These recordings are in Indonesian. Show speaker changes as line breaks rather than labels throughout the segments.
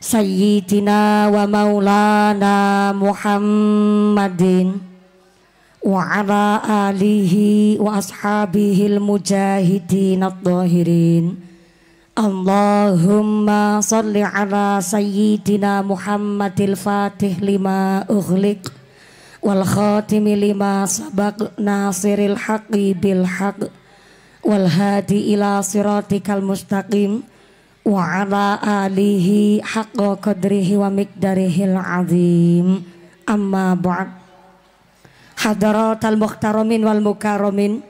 Sayyidina wa maulana Muhammadin Wa ala alihi wa ashabihi al-mujahidin al Allahumma salli ala Sayyidina Muhammadil Fatih lima ughliq Wal khatimi lima sabak nasiril haqi bil hak, Wal hadi ila siratikal mustaqim wa ala alihi haqqa qadrihi wa miqdarihil azim amma ba'd al mukhtaramin wal mukarramin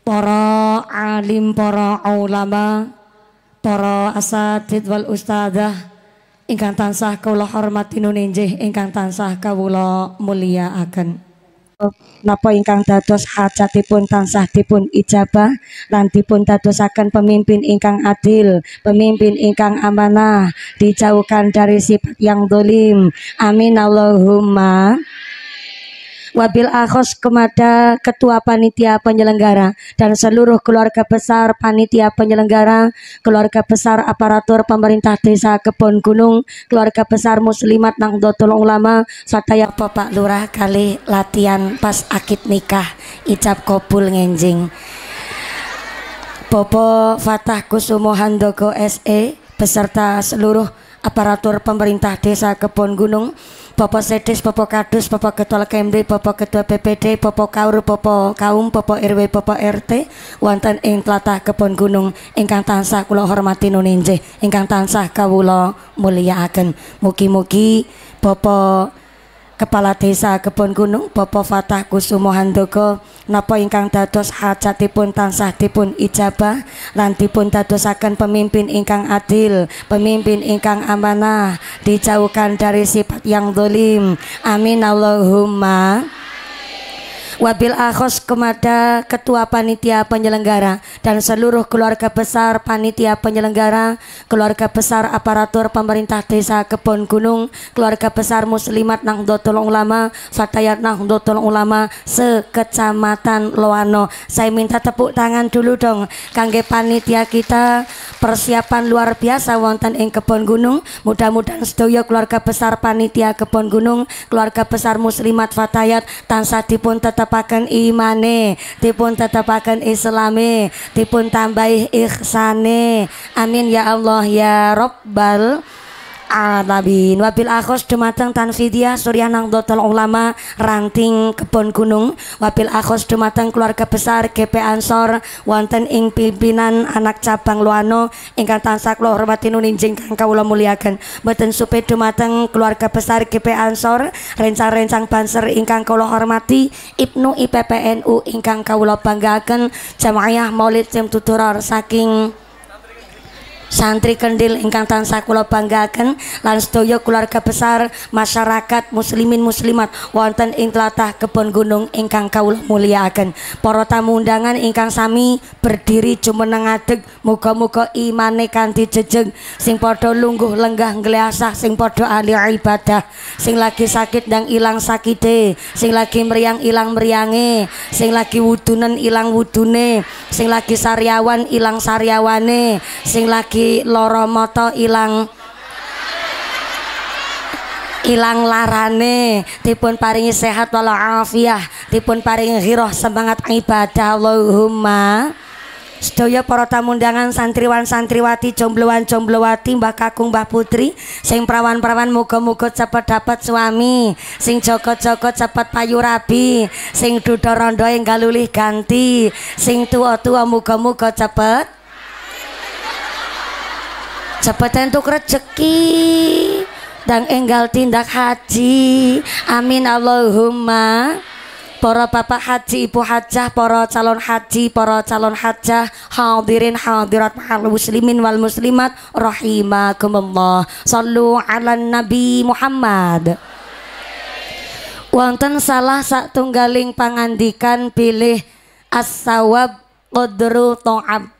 para alim para ulama para asatid wal ustadzah ingkang tansah kula hormati nuninjih ingkang tansah kawula akan napa ingkang dados hajatipun tansah dipun ijabah lan dipun dadosaken pemimpin ingkang adil, pemimpin ingkang amanah, dijauhkan dari sifat yang dolim. Amin Allahumma wabil akhos kepada ketua panitia penyelenggara dan seluruh keluarga besar panitia penyelenggara, keluarga besar aparatur pemerintah desa Kebon Gunung, keluarga besar muslimat lama Ulama, sataya Bapak Lurah kali latihan pas akid nikah icap kobul ngenjing. Bopo Fatah Kusumo Handoko SE beserta seluruh aparatur pemerintah desa Kebon Gunung Bapak Sedes, Bapak Kadus, Bapak Ketua Kemde, Bapak Ketua PPD, Bapak Kaur, Bapak Kaum, Bapak RW, Bapak RT, wonten ing tlatah Kebon Gunung ingkang tansah kula hormati nuninje ingkang tansah kawula akan Mugi-mugi Bapak Kepala Desa Kebon Gunung Bapak Fatah Kusumo Handoko napa ingkang dados hajatipun tansah dipun ijabah lan dipun dadosaken pemimpin ingkang adil, pemimpin ingkang amanah, dijauhkan dari sifat yang dolim. Amin Allahumma wabil akhos kepada ketua panitia penyelenggara dan seluruh keluarga besar panitia penyelenggara, keluarga besar aparatur pemerintah desa Kebon Gunung, keluarga besar muslimat Nahdlatul Ulama, Fatayat Nahdlatul Ulama sekecamatan Loano. Saya minta tepuk tangan dulu dong kangge panitia kita persiapan luar biasa wonten ing Kebon Gunung. Mudah-mudahan sedaya keluarga besar panitia Kebon Gunung, keluarga besar muslimat Fatayat tansah dipun tetap tetapakan imane dipun tetapakan islami dipun tambahi ihsane amin ya Allah ya Robbal Alamin wabil akhos dumateng Tanfidia Suryanang Dotel Ulama Ranting Kebon Gunung wabil akhos dumateng keluarga besar GP Ansor wonten ing pimpinan anak cabang Luano ingkang tansah kula hormati nuninjing kang Muliakan Beten mboten supe dumateng keluarga besar GP Ansor rencang-rencang banser ingkang kula hormati Ibnu IPPNU ingkang Panggakan banggaaken Jamaah Maulid Cem Tuturor saking santri kendil ingkang tansah kula banggaken lan sedaya keluarga besar masyarakat muslimin muslimat wonten ing tlatah Kebon Gunung ingkang kawula mulyakaken para tamu undangan ingkang sami berdiri jumeneng adeg muga-muga imane kanthi jejeg sing padha lungguh lenggah ngleasah sing padha ahli ibadah sing lagi sakit dan ilang sakite sing lagi meriang ilang meriange sing lagi wudunen ilang wudune sing lagi sariawan ilang sariawane sing lagi lagi loro moto ilang ilang larane dipun paringi sehat afiah dipun paringi hiroh semangat ibadah Allahumma Sedaya para tamundangan santriwan santriwati jombloan jomblowati mbah kakung mbah putri sing prawan-prawan muga-muga cepet dapat suami sing joko joko cepet payu rabi sing duda rondo yang galulih ganti sing tua tua muga-muga cepet cepet entuk rezeki dan enggal tindak haji amin Allahumma para bapak haji ibu hajah para calon haji para calon hajah hadirin hadirat mahal muslimin wal muslimat rahimakumullah sallu ala nabi Muhammad wonten salah satu galing pangandikan pilih as-sawab qadru ta'ab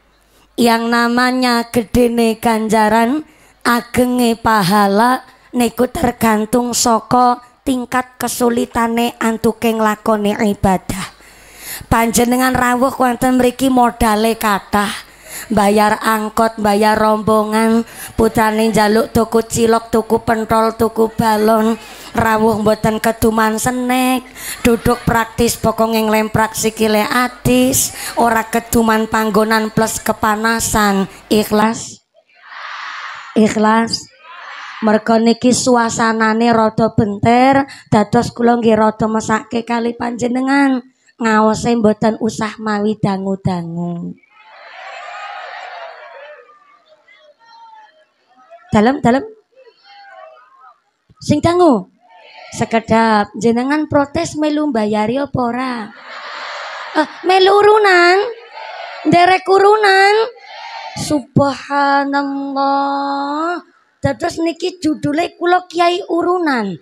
yang namanya gedene ganjaran agenge pahala niku tergantung soko tingkat kesulitane antukeng lakoni ibadah panjenengan rawuh wonten meriki modale kathah bayar angkot bayar rombongan putani jaluk tuku cilok tuku pentol tuku balon rawuh mboten ketuman senek duduk praktis pokoknya lemprak sikile atis ora ketuman panggonan plus kepanasan ikhlas ikhlas mergo niki suasanane rada benter dados kula nggih rada mesake kali panjenengan ngawose mboten usah mawi dangu-dangu dalam dalam sing tangu sekedap jenengan protes melu bayari apa ora derekurunan eh, melu urunan derek urunan subhanallah terus niki judulnya kulok kiai urunan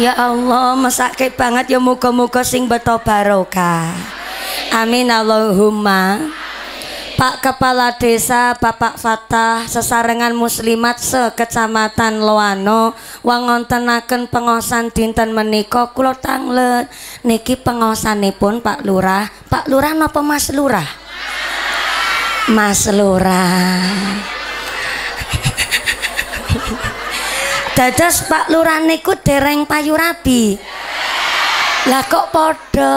ya Allah mesake banget ya muka-muka sing beto barokah amin Allahumma Pak Kepala Desa Bapak Fatah sesarengan muslimat sekecamatan Loano wangontenaken pengosan dinten meniko kula tanglet niki pengosanipun Pak Lurah Pak Lurah napa Mas Lurah Mas Lurah dadas Pak Lurah niku dereng payu rabi Lah kok podo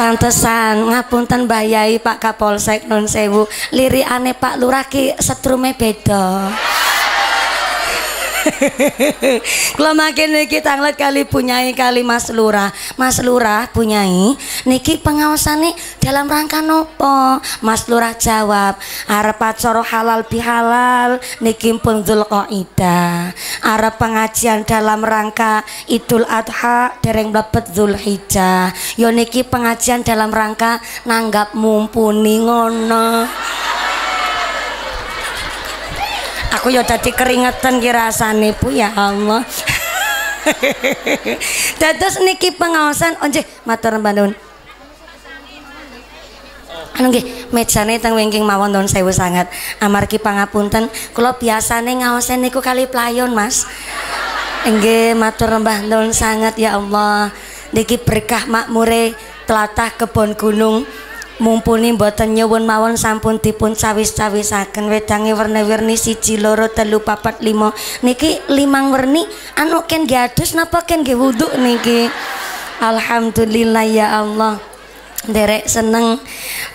Pantesan ngapunten bayai Pak Kapolsek non sewu ane Pak luraki setrume beda. Kalau makin niki tanglet kali punyai kali Mas Lurah. Mas Lurah punyai niki nih dalam rangka nopo? Mas Lurah jawab, arep acara halal bihalal niki pun Zulqa'dah. Arep pengajian dalam rangka Idul Adha dereng mlebet Zulhijjah. Yo niki pengajian dalam rangka nanggap mumpuni ngono aku ya tadi keringetan ki rasane Bu ya Allah dados niki pengawasan onjih oh, matur nuwun anu nggih mejane teng wingking mawon nuwun sewu sangat amargi pangapunten kula biasane ngaosen niku kali playon Mas nggih matur mbah nuwun sangat ya Allah niki berkah makmure telatah kebon gunung mumpuni boten nyuwun mawon sampun dipun cawis-cawisaken wedange werni-werni siji loro telu papat lima niki limang werni anu ken nggih adus napa ken nggih wudhu niki alhamdulillah ya Allah derek seneng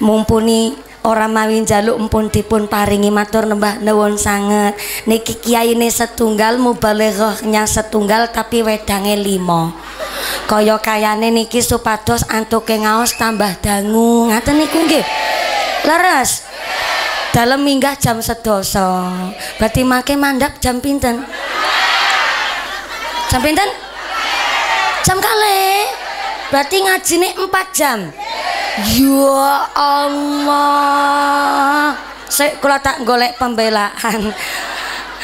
mumpuni Orang mawin jaluk empun dipun paringi matur nembah nuwun sanget niki kiyaine setunggal mubaleghahnya setunggal tapi wedange limo kaya kayane niki supados antuke ngaos tambah dangu ngaten niku nggih leres dalem minggah jam sedoso berarti make mandap jam pinten jam pinten jam kali berarti nih 4 jam Ya Allah. Sik kula tak golek pembelaan.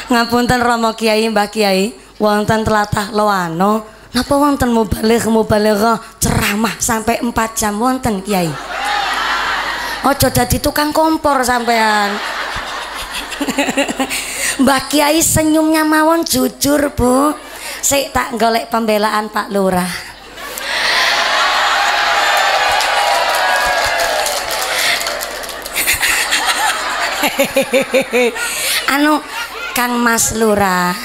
Ngapunten Rama Kiai, Mbah Kiai, wonten telatah lawano. napa wonten mubalig mubalighah ceramah sampai 4 jam wonten Kiai? Ojo dadi tukang kompor sampean. Mbah Kiai senyumnya mawon jujur, Bu. Sik tak golek pembelaan Pak Lurah. anu Kang Mas Lurah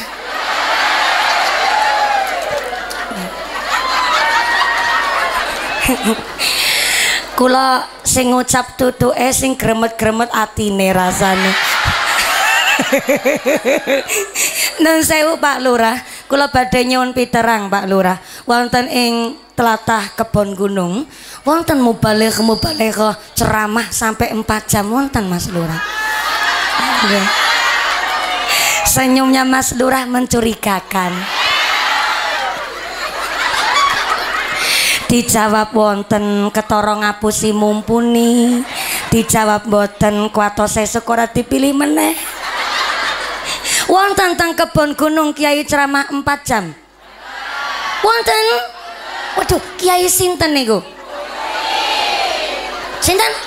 kula sing ngucap tutuke sing gremet-gremet atine rasane Nun sewu Pak Lurah, kula badhe nyuwun piterang Pak Lurah. Wonten ing tlatah Kebon Gunung, wonten mubaligh-mubaligh ceramah sampai 4 jam wonten Mas Lurah. Ya. senyumnya Mas Lurah mencurigakan dijawab wonten ketoro ngapusi mumpuni dijawab boten saya sekora dipilih meneh wonten teng kebon gunung kiai ceramah 4 jam wonten waduh kiai sinten niku sinten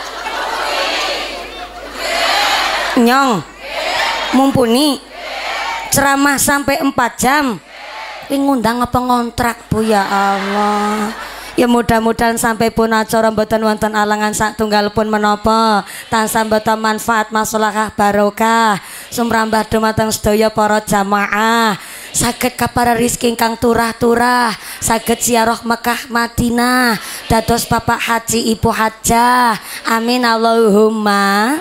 nyong mumpuni ceramah sampai 4 jam ini ngundang apa ngontrak bu ya Allah ya mudah-mudahan sampai pun acara mboten wonten alangan sak tunggal pun menopo tansah mboten manfaat maslahah barokah sumrambah dumateng sedaya para jamaah sakit kapara rizki kang turah-turah sakit siaroh Mekah Madinah dados Bapak Haji Ibu Hajah amin Allahumma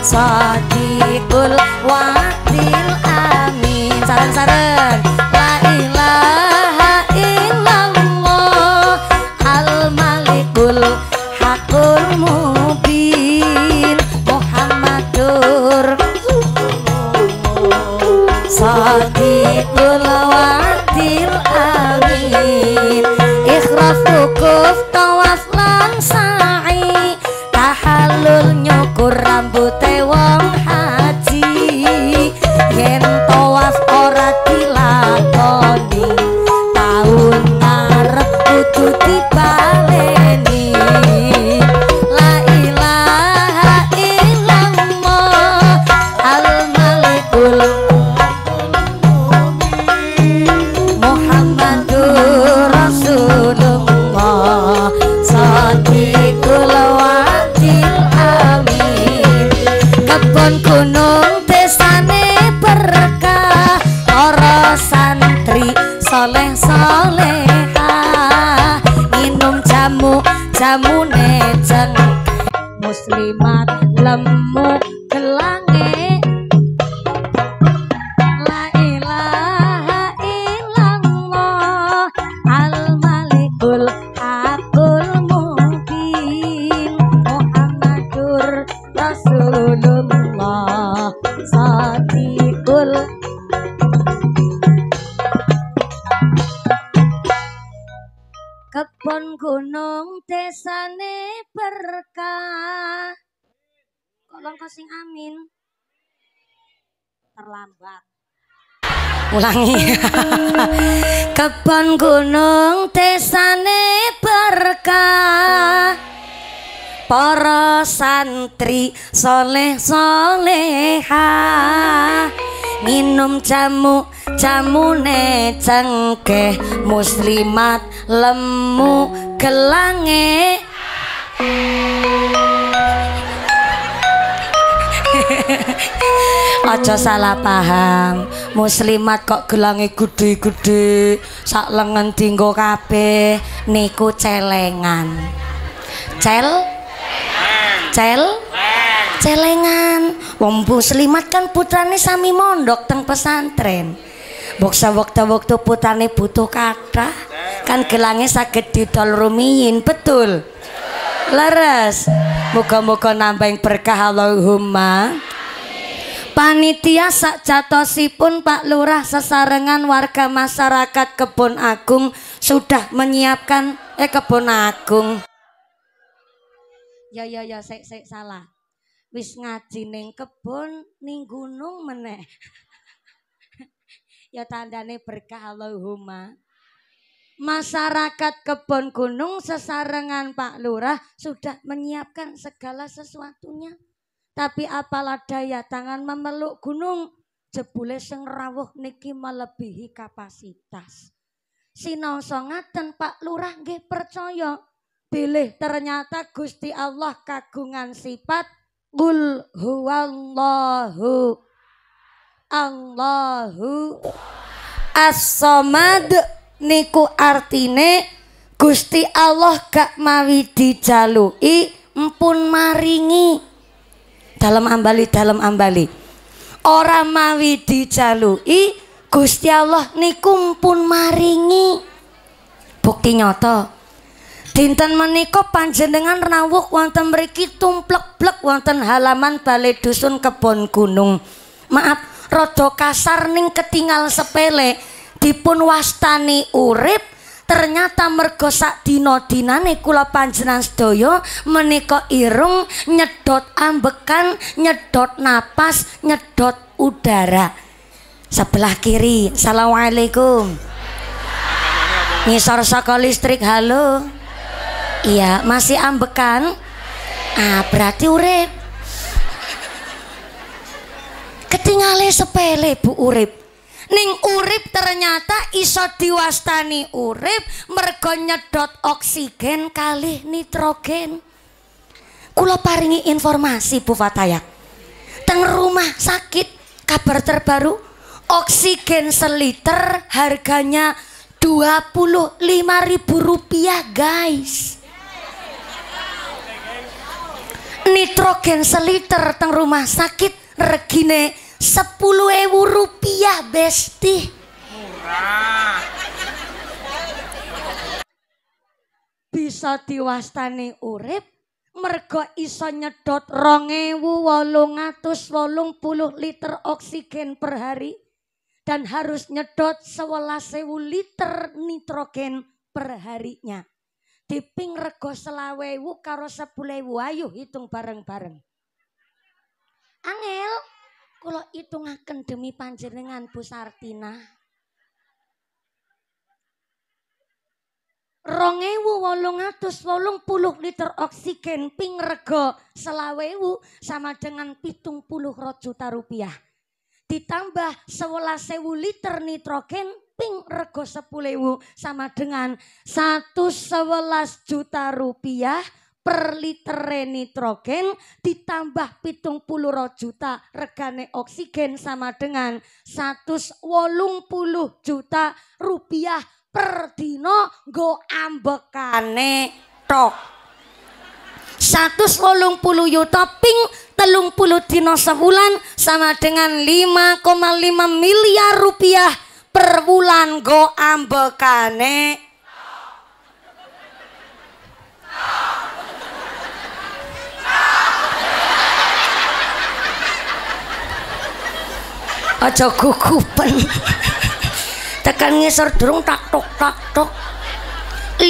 Sadiqul Wakil Amin Saran-saran
rambut lama sing amin
terlambat ulangi
Kapan gunung tesane berkah para santri soleh soleha minum jamu ne cengkeh muslimat lemu kelange Aja salah paham. Muslimat kok gelangi gede-gede, sak lengan tinggo kabeh, niku celengan. Cel? Cel? Celengan. Wong muslimat kan putrane sami mondok teng pesantren. Boksa waktu-waktu putrane butuh kata, kan sakit di didol rumiin betul. Laras, muka-muka nambah berkah Allahumma. Panitia sak jatosipun Pak Lurah sesarengan warga masyarakat kebun Agung sudah menyiapkan eh Agung. Ya ya ya saya salah. Wis ngaji neng kebun ning gunung meneh. ya tandane berkah Allahumma masyarakat Kebon Gunung sesarengan Pak Lurah sudah menyiapkan segala sesuatunya. Tapi apalah daya tangan memeluk gunung, jebule sing rawuh niki melebihi kapasitas. Sinoso ngaten Pak Lurah nggih percaya. Bilih ternyata Gusti Allah kagungan sifat Qul huwallahu Allahu As-Samad niku artine Gusti Allah gak mawi dijalui empun maringi dalam ambali dalam ambali ora mawi dijalui Gusti Allah niku empun maringi bukti nyata dinten menika panjenengan rawuh wonten mriki tumplek-plek wonten halaman Balai Dusun Kebon Gunung maaf rada kasar ning ketinggal sepele dipun wastani urip ternyata mergosak dino dina dinane kula panjenan sedoyo menika irung nyedot ambekan nyedot napas nyedot udara sebelah kiri assalamualaikum ngisor saka listrik halo iya masih ambekan ah berarti urip ketingale sepele bu urip ning urip ternyata iso diwastani urip mergo nyedot oksigen kali nitrogen Kulo paringi informasi Bu Fatayak teng rumah sakit kabar terbaru oksigen seliter harganya 25 ribu rupiah guys nitrogen seliter teng rumah sakit regine sepuluh ewu rupiah besti murah bisa diwastani urip mergo iso nyedot rong ewu wolung atus wolung puluh liter oksigen per hari dan harus nyedot sewelas ewu liter nitrogen per harinya. Diping rego selawewu karo sepulewu ayo hitung bareng-bareng. Angel. Kalau itu ngaken demi panjenengan Bu Sartina. puluh liter oksigen ping rego selawewu sama dengan pitung puluh rot juta rupiah. Ditambah sewu liter nitrogen ping rego sepulewu sama dengan satu sewelas juta rupiah per liter nitrogen ditambah pitung puluh juta regane oksigen sama dengan puluh juta rupiah per dino go ambekane tok puluh juta ping telung puluh dino sebulan sama dengan 5,5 miliar rupiah per bulan go ambekane tok. Tok. aja gugupan tekan ngisor durung tak tok tak tok 5,5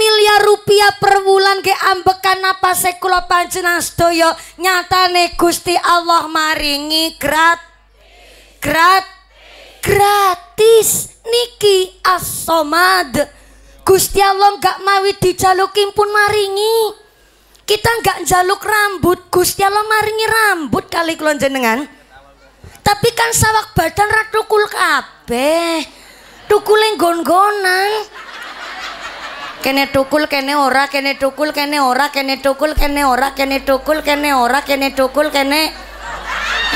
miliar rupiah per bulan ke ambekan apa sekula panjenengan nyata nyatane Gusti Allah maringi grat grat gratis niki asomad Gusti Allah gak mawi dijalukin pun maringi kita gak jaluk rambut Gusti Allah maringi rambut kali kulon jenengan tapi kan sawak badan ra tukul kabeh. Tukule nggon Kene tukul, kene ora, kene tukul, kene ora, kene tukul, kene ora, kene tukul, kene ora, kene tukul, kene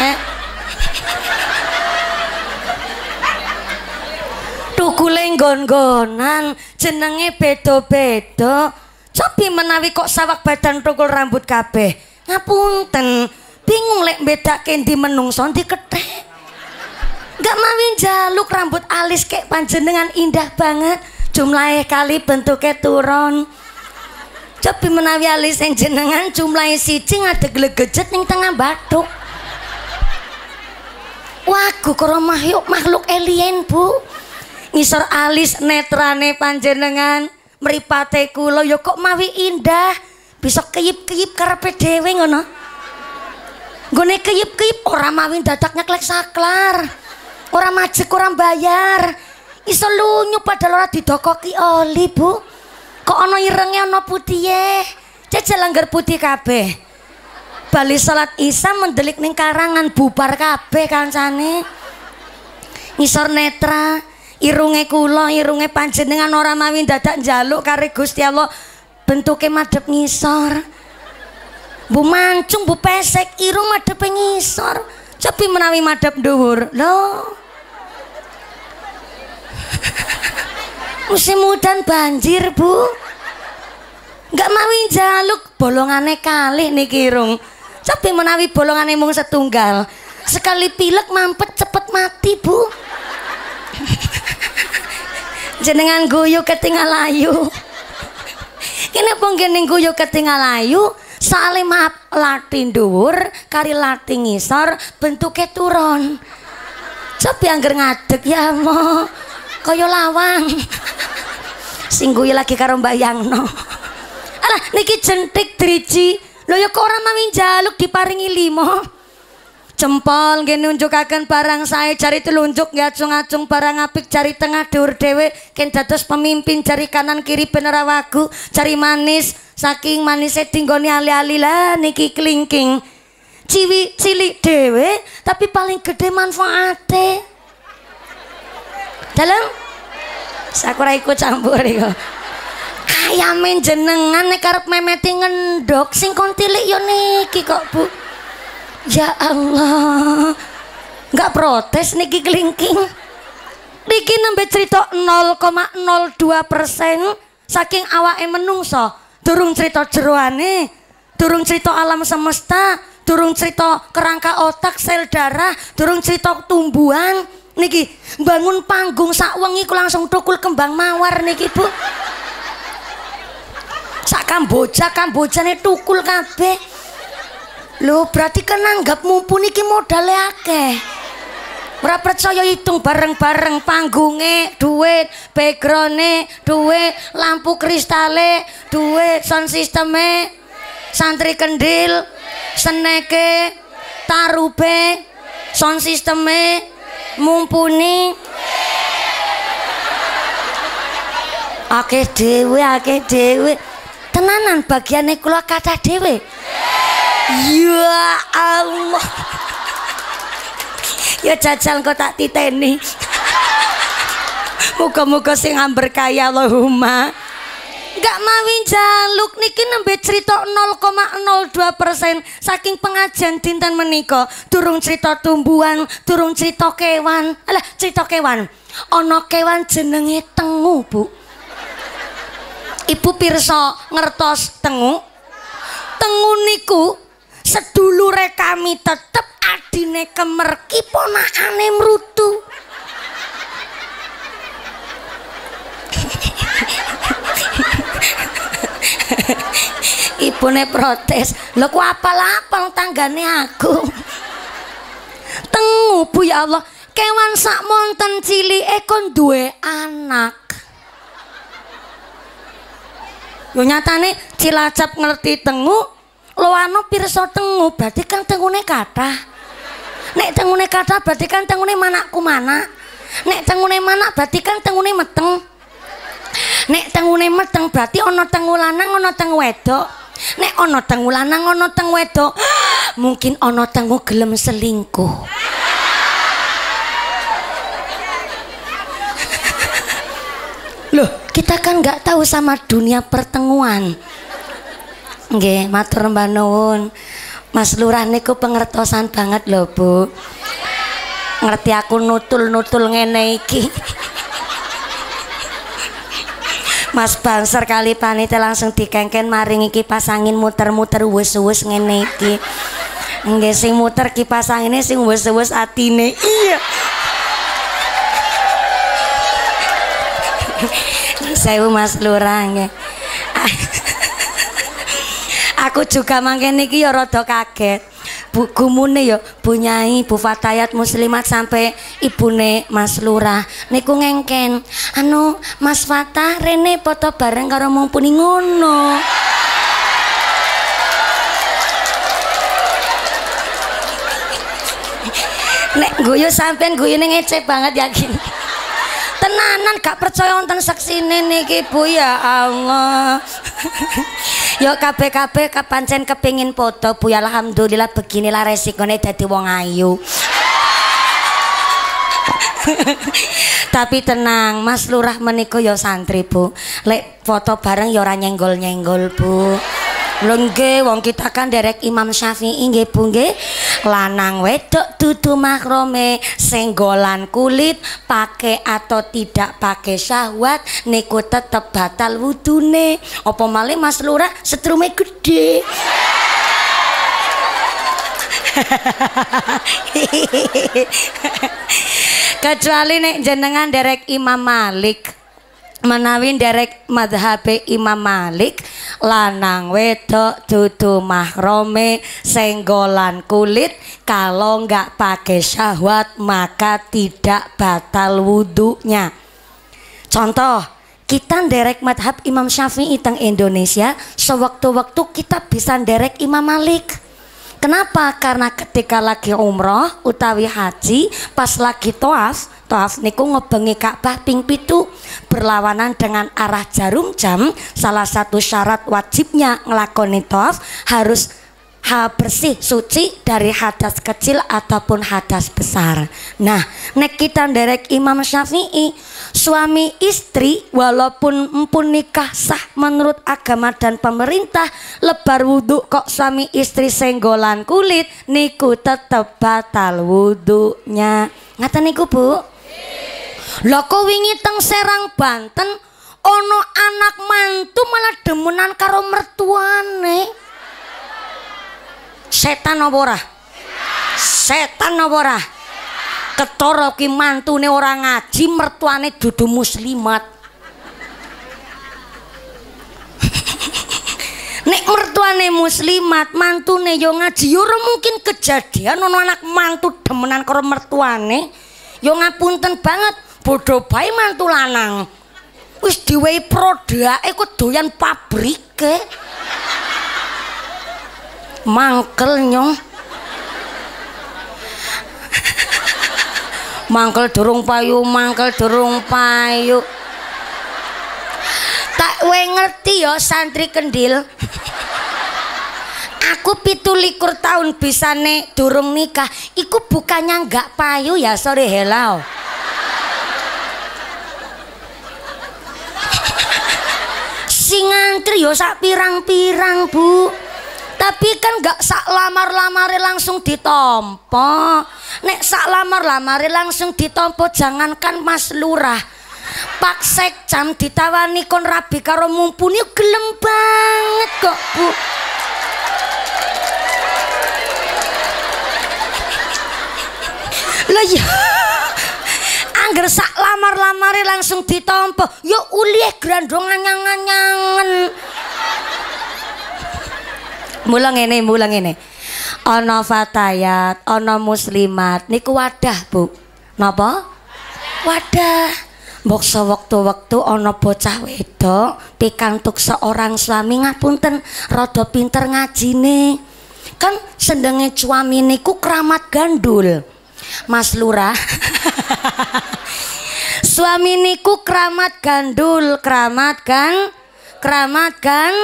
Eh. yang gon-gonan, jenenge bedo-bedo, Cobi menawi kok sawak badan tukul rambut kabeh. Ngapunten bingung lek beda kendi menungso di kete, gak mawi jaluk rambut alis kek panjenengan indah banget. Jumlahnya kali bentuknya turun. Cobi menawi alis yang jenengan jumlahnya siji ada gelegejet yang tengah batuk. Wagu rumah yuk makhluk alien, Bu. Ngisor alis netrane panjenengan meripate kula ya kok mawi indah. Bisa keyip-keyip karena dhewe ngono. Gue keyip-keyip orang mawin dadaknya klek saklar. Orang majek, kurang bayar. Iso lunyu padahal orang didokoki oli bu. Kok ono irengnya ono putihnya. Jajal langgar putih kabeh. Bali salat isya mendelik ning karangan bubar kabeh kancane. Ngisor netra, irunge kula, irunge panjenengan ora mawin dadak njaluk kare Gusti Allah bentuke madhep ngisor. Bu mancung, bu pesek, irung madep pengisor Cepi menawi madep dhuwur. loh Musim hujan banjir, Bu. nggak mau jaluk bolongane kali nih kirung Cepi menawi bolongane mung setunggal. Sekali pilek mampet cepet mati, Bu. Jenengan guyu ketinggal layu Kene apa guyu ketinggal layu Saling maaf latin dhuwur kari latin ngisor bentuknya turun. coba yang ngadek ya mo. Kaya lawang. singgui lagi karo no. Alah niki jentik driji. lo ya kok ora jaluk diparingi limo. Jempol nggih akan barang saya cari telunjuk nggih acung-acung barang apik cari tengah dur Dewe, ken pemimpin cari kanan kiri bener cari manis saking manis dinggoni ali-ali lah niki klingking ciwi cilik dewe, tapi paling gede manfaatnya dalam sakura ikut campur ya kaya jenengan nek karep memeti ngendok sing kon tilik yo niki kok Bu ya Allah nggak protes niki kelingking niki nembe cerita 0,02 persen saking awa menungso durung cerita jeruane durung cerita alam semesta, durung cerita kerangka otak, sel darah, durung cerita tumbuhan. Niki bangun panggung sak wengi ku langsung tukul kembang mawar niki Bu. Sak Kamboja, nih tukul kabeh. Lo berarti kan nanggap mumpuni ki modalnya akeh. Ora percaya hitung bareng-bareng panggunge, duit, backgrounde, duit, lampu kristale, duit, sound sisteme, santri kendil, seneke, tarube, sound sisteme, mumpuni. Akeh dewe akeh dewe Tenanan bagiane kula kata dhewe. Ya Allah ya jajal kok tak titeni muka-muka sing amber kaya Allahumma Gak mawin jaluk niki nembe cerita 0,02 persen saking pengajian dinten meniko turun cerita tumbuhan turun cerita kewan alah cerita kewan ono kewan jenenge tengu bu ibu pirso ngertos tengu tengu niku sedulure kami tetep adine kemerki ponakane mrutu ibune protes lho ku apal-apal tanggane aku tengu bu ya Allah kewan sak monten cili ekon eh, duwe anak yo nyatane cilacap ngerti tengu Lo ano pirso tengu berarti kan tengune kata. Nek tengune kata berarti kan tengune manakku mana. Nek tengune mana berarti kan tengune meteng. Nek tengune meteng berarti ono tengu lanang ono tengu wedok. Nek ono tengu lanang ono tengu wedok, mungkin ono tengu gelem selingkuh. Loh, kita kan nggak tahu sama dunia pertenguan. Nggih, matur nuwun. Mas Lurah niku pengertosan banget lho, Bu. Ngerti aku nutul-nutul ngene iki. Mas Banser kali panite langsung dikengken maringi kipas angin muter-muter wes-wes ngene iki. Nggih sing muter kipas angine sing wes-wes atine. Iya. Sewu Mas Lurah nggih. aku juga mangke niki ya rada kaget bu gumune ya bu nyai bu fatayat muslimat sampai ibune mas lurah niku ngengken anu mas fata rene foto bareng karo mumpuni ngono nek guyu sampean guyune ngece banget yakin tenanan gak percaya wonten seksine niki Bu ya Allah yo kabeh-kabeh kepancen kepingin foto Bu ya alhamdulillah beginilah resikone dadi wong ayu tapi tenang Mas Lurah menikuh yo ya santri Bu lek foto bareng yo ya ora nyenggol-nyenggol Bu Lengge wong kita kan derek Imam Syafi'i nggih Bu Lanang wedok dudu makrome senggolan kulit pakai atau tidak pakai syahwat niku tetep batal wudune. opo malih Mas Lurah setrume gede. Kecuali nek jenengan derek Imam Malik menawi derek madhabe Imam Malik lanang wedok dudu mahrome senggolan kulit kalau nggak pakai syahwat maka tidak batal wudhunya contoh kita derek madhab Imam Syafi'i tentang Indonesia sewaktu-waktu kita bisa derek Imam Malik Kenapa? Karena ketika lagi umroh utawi haji, pas lagi toas, toas niku ngebengi Ka'bah ping pitu berlawanan dengan arah jarum jam. Salah satu syarat wajibnya ngelakoni toaf harus ha bersih suci dari hadas kecil ataupun hadas besar. Nah, nek kita derek Imam Syafi'i, suami istri walaupun mpun nikah sah menurut agama dan pemerintah, lebar wudhu kok suami istri senggolan kulit, niku tetep batal wudhunya. Ngata niku bu? Loko wingi teng Serang Banten ono anak mantu malah demenan karo mertuane. setan apa ora setan apa ora ketara ki mantune ora ngaji mertuane dudu muslimat nek mertuane muslimat mantune yo ngaji yo mungkin kejadian ono anak mantu demenan karo mertuane yo ngapunten banget bodoh bae mantu lanang wis diwehi prodake eh, kok doyan pabrike eh. mangkel nyong mangkel durung payu mangkel durung payu tak we ngerti ya santri kendil aku pitulikur tahun bisa bisane durung nikah iku bukannya nggak payu ya sorry helau sing ngantri ya sak pirang-pirang bu tapi kan gak sak lamar-lamare langsung ditompo nek sak lamar-lamare langsung ditompo jangankan mas lurah Pak sekcam ditawani kon rabi karo mumpuni gelem banget kok Bu lo ya Angger sak lamar-lamare langsung ditompo yuk ulih grandongan nyangan nyangan Mulang ini, mulang ini. ono fatayat, ono muslimat, niku wadah, Bu. Napa? Wadah. Mbok waktu-waktu ono bocah wedok pikantuk seorang suami ngapunten rada pinter ngaji nih. Kan sendenge suami niku keramat gandul. Mas Lurah. suami niku keramat gandul, keramat kan? Keramat kan?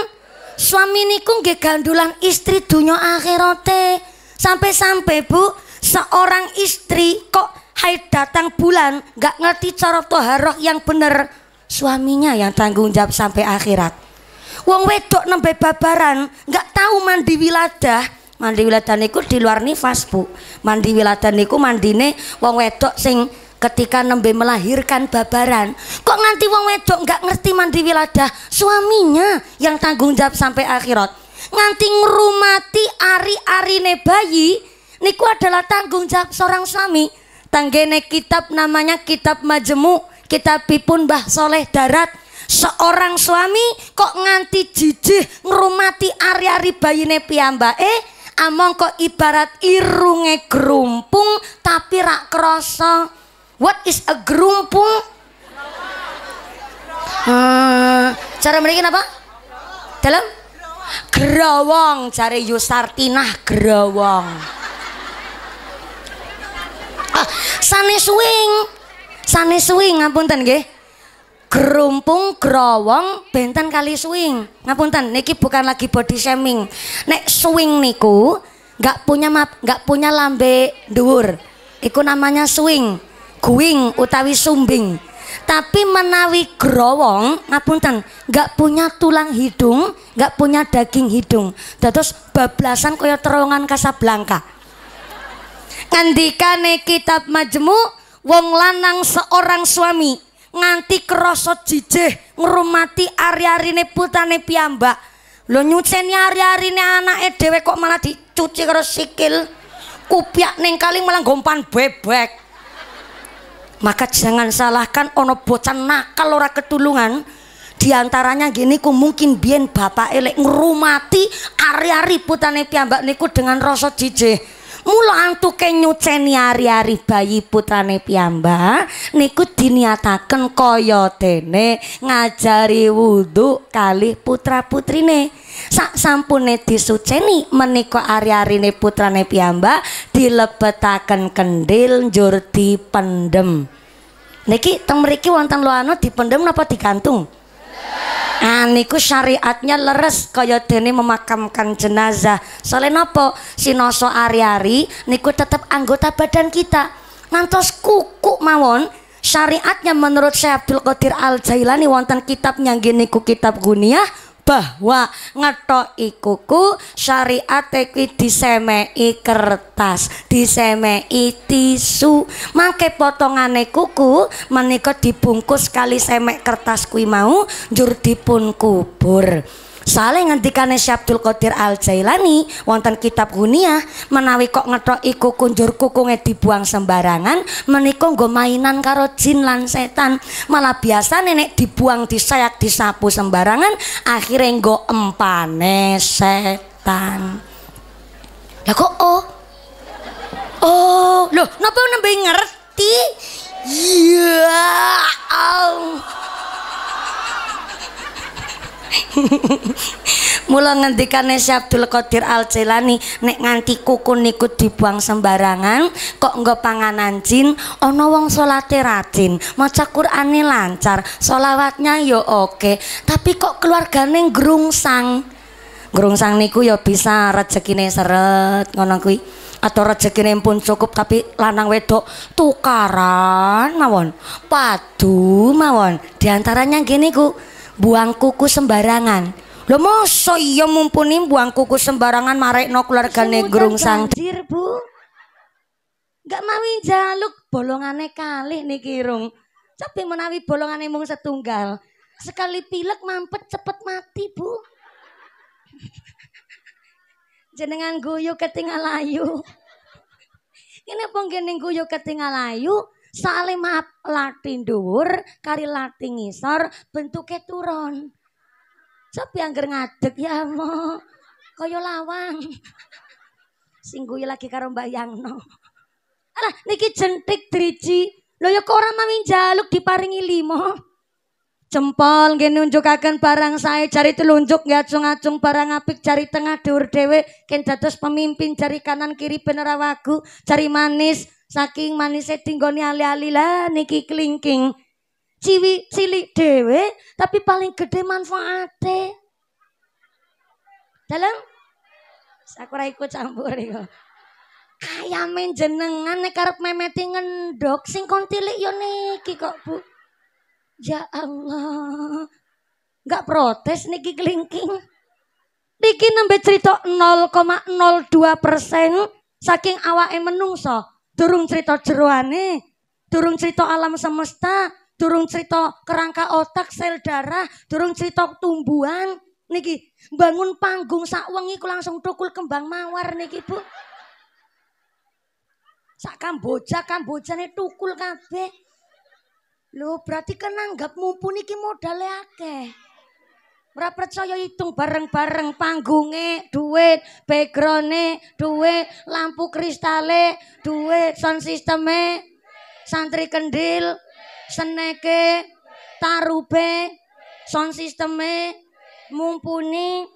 suami niku nggih gandulan istri dunya akhirate. Sampai-sampai Bu, seorang istri kok haid datang bulan nggak ngerti cara toharoh yang bener suaminya yang tanggung jawab sampai akhirat wong wedok nembe babaran nggak tahu mandi wiladah mandi wiladah niku di luar nifas bu mandi wiladah niku mandine wong wedok sing ketika nembe melahirkan babaran kok nganti wong wedok nggak ngerti mandi wiladah suaminya yang tanggung jawab sampai akhirat nganti ngerumati ari ari ne bayi niku adalah tanggung jawab seorang suami tanggene kitab namanya kitab majemuk pipun bah Soleh Darat seorang suami kok nganti jijih ngerumati ari-ari bayi ne piamba eh, among kok ibarat irunge kerumpung tapi rak krasa What is a gerumpung? Uh, eh, cara mereka apa? Dalam? Gerawang. Cari Yusartinah gerawang. Uh, sane swing. Sane swing ngapunten ke? Gerumpung gerawang benten kali swing. Ngapunten niki bukan lagi body shaming. Nek swing niku nggak punya map, nggak punya lambe dhuwur. Iku namanya swing guing utawi sumbing tapi menawi growong ngapunten nggak punya tulang hidung nggak punya daging hidung terus bablasan kaya terowongan Kasablanka ngendikane kitab majmu wong lanang seorang suami nganti kerosot jijih ngrumati ari-arine putane piyambak lo nyuceni ari-arine anake dhewe kok malah dicuci karo sikil kupyak ning kali malah gompan bebek maka jangan salahkan ono bocah nakal ora ketulungan diantaranya gini ku mungkin biyen bapak elek ngerumati ari-ari putane piyambak niku dengan rasa jijik mula antuke nyuceni ari-ari bayi putrane piyambak niku diniataken kaya dene ngajari wudhu kali putra putrine sak sampune disuceni menika ari-arine putrane piyambak dilebetaken kendil njur pendem. niki teng mriki wonten anu, di pendem napa digantung Ah niku syariatnya leres kaya dene memakamkan jenazah. Soalnya napa? Sinoso ari-ari niku tetap anggota badan kita. Ngantos kuku mawon syariatnya menurut Syekh Abdul Qadir Al Jailani wonten kitabnya nggih niku kitab Guniyah bahwa ngetok kuku syariat kuwi disemei kertas, disemei tisu. Mangke potongane kuku menika dibungkus kali semek kertas kuwi mau njur dipun kubur. Soale ngendikane Syabdul Qadir Al Jailani wonten kitab Huniah menawi kok ngethok iku kunjur kukunge dibuang sembarangan menikung nggo mainan karo jin lan setan. Malah biasa nenek dibuang disayak disapu sembarangan akhirnya gue empane setan. Ya kok oh. Oh, loh, napa nembe ngerti? Ya Allah. Mula ngendikane Syekh Abdul Qadir Al Jilani nek nganti kuku niku dibuang sembarangan kok nggo panganan jin ana wong salate rajin, maca Qur'ane lancar, selawatnya yo ya oke, tapi kok keluargane grungsang. Grungsang niku yo ya bisa rezekine seret ngono kuwi. atau rezekine pun cukup tapi lanang wedok tukaran mawon padu mawon diantaranya gini ku buang kuku sembarangan lo mau iya mumpuni buang kuku sembarangan marekno keluargane grung sang
dir bu
gak mawi jaluk bolongane kali nih kirung tapi menawi bolongane mung setunggal sekali pilek mampet cepet mati bu jenengan guyu ketinggal layu ini penggening guyu ketinggal layu Salim Latin dhuwur kari lathi ngisor bentuke turun. Sop angger ngadeg ya mo. Kaya lawang. Sing lagi karo bayang no. Alah niki jentik driji. Lho ya kok ora jaluk diparingi limo. Jempol nggih nunjukaken barang saya cari telunjuk nggih acung-acung barang apik cari tengah dhuwur dhewe ken dados pemimpin cari kanan kiri bener awagu cari manis Saking manis tinggoni ali-ali lah niki kelingking. Ciwi cilik dewe, tapi paling gede manfaate. Dalam aku ikut campur iku. Kayame jenengan nek karep memeti sing kon tilik yo ya niki kok, Bu. Ya Allah. nggak protes niki kelingking. Niki nembe cerita 0,02 persen saking awake menungso durung cerita jeruani, durung cerita alam semesta, durung cerita kerangka otak, sel darah, durung cerita tumbuhan. Niki bangun panggung sak wengi langsung tukul kembang mawar niki Bu. Sak kamboja nih tukul kabeh. lo berarti kenanggap mumpuni iki modale akeh. ora percaya hitung bareng-bareng panggunge duit backgrounde duit lampu kristale duit sound systeme santri kendil seneke tarube sound systeme mumpuni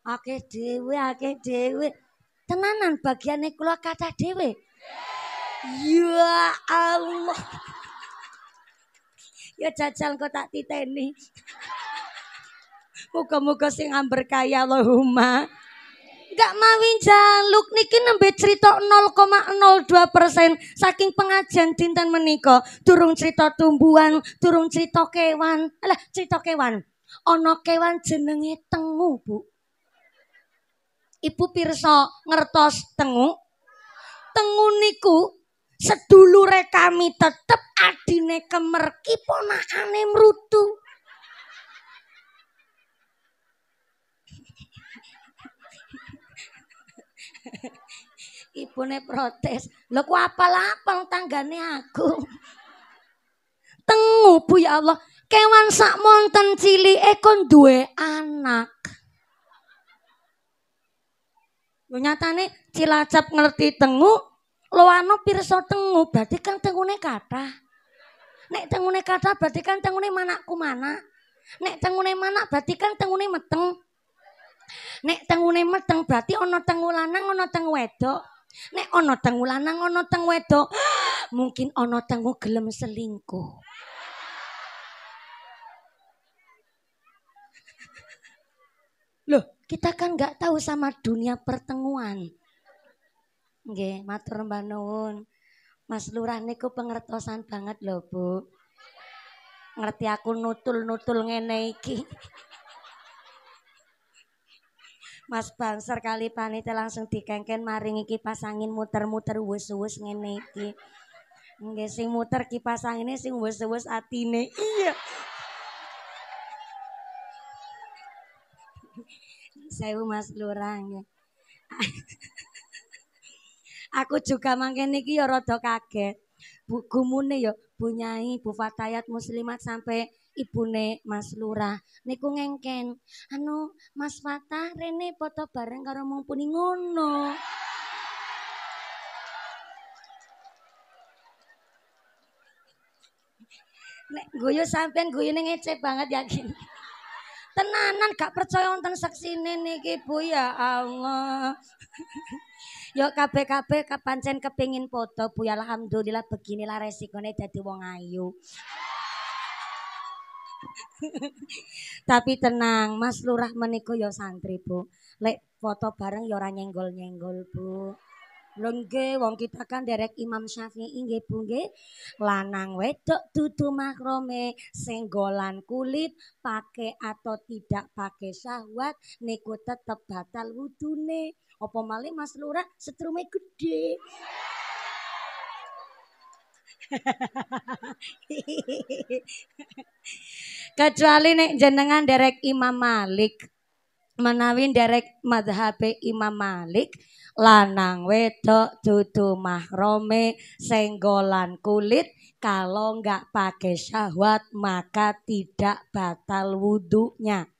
Oke dhewe akeh dhewe tenanan bagiane kula kata dhewe ya Allah ya jajal kok tak titeni. Muga-muga sing amber kaya Allahumma. Enggak mawin jaluk niki nembe cerita 0,02 persen saking pengajian dinten menika turun cerita tumbuhan turun cerita kewan lah cerita kewan ono kewan jenenge tengu bu ibu pirsa ngertos tengu tengu niku sedulure kami tetep adine kemerki ponakane mrutu ibune protes lho ku apal-apal tanggane aku tengu bu ya Allah kewan sak monten cili ekon eh, duwe anak Lho nyatane Cilacap ngerti tengu Loano pirsa tengu berarti kan tengune kata, Nek tengune kata berarti kan tengune manakku mana, Nek tengune mana berarti kan tengune meteng. Nek tengune meteng berarti ono tengu lanang ono tengu wedo, Nek ono tengu lanang ono tengu wedo, mungkin ono tengu gelem selingkuh. Loh, kita kan nggak tahu sama dunia pertenguan. Nggih, matur mbah Mas Lurah niku pengertosan banget lho, Bu. Ngerti aku nutul-nutul ngene iki. Mas Bangser kali panitia langsung dikengken maringi kipas angin muter-muter wus-wus ngene iki. Nggih sing muter kipas angine sing wes-wes atine. Iya. Saya Mas Lurah nggih. aku juga mangken iki ya rada kaget. Bu gumune ya bunyai Bu Fatayat Muslimat sampai ibune Mas Lurah niku ngengken. Anu Mas Fatah rene foto bareng karo mumpuni ngono. Nek guyu sampean guyune ngece banget yakin. Tenanan gak percaya wonten saksine niki Bu ya Allah. Yo kabeh-kabeh kepancen kepingin foto Bu ya alhamdulillah beginilah resikone dadi wong ayu. Tapi tenang, Mas Lurah menika Yosantri santri, Bu. Lek foto bareng ya ora nyenggol-nyenggol, Bu. Lengge wong kita kan derek Imam Syafi'i ingge Bu Lanang wedok dudu makrome, senggolan kulit, pakai atau tidak pakai syahwat niku tetep batal wudune. Apa malih Mas lurah setrume
gede.
Kecuali nek jenengan derek Imam Malik menawin derek madhabe Imam Malik lanang wedok dudu mahrome senggolan kulit kalau nggak pakai syahwat maka tidak batal wudhunya.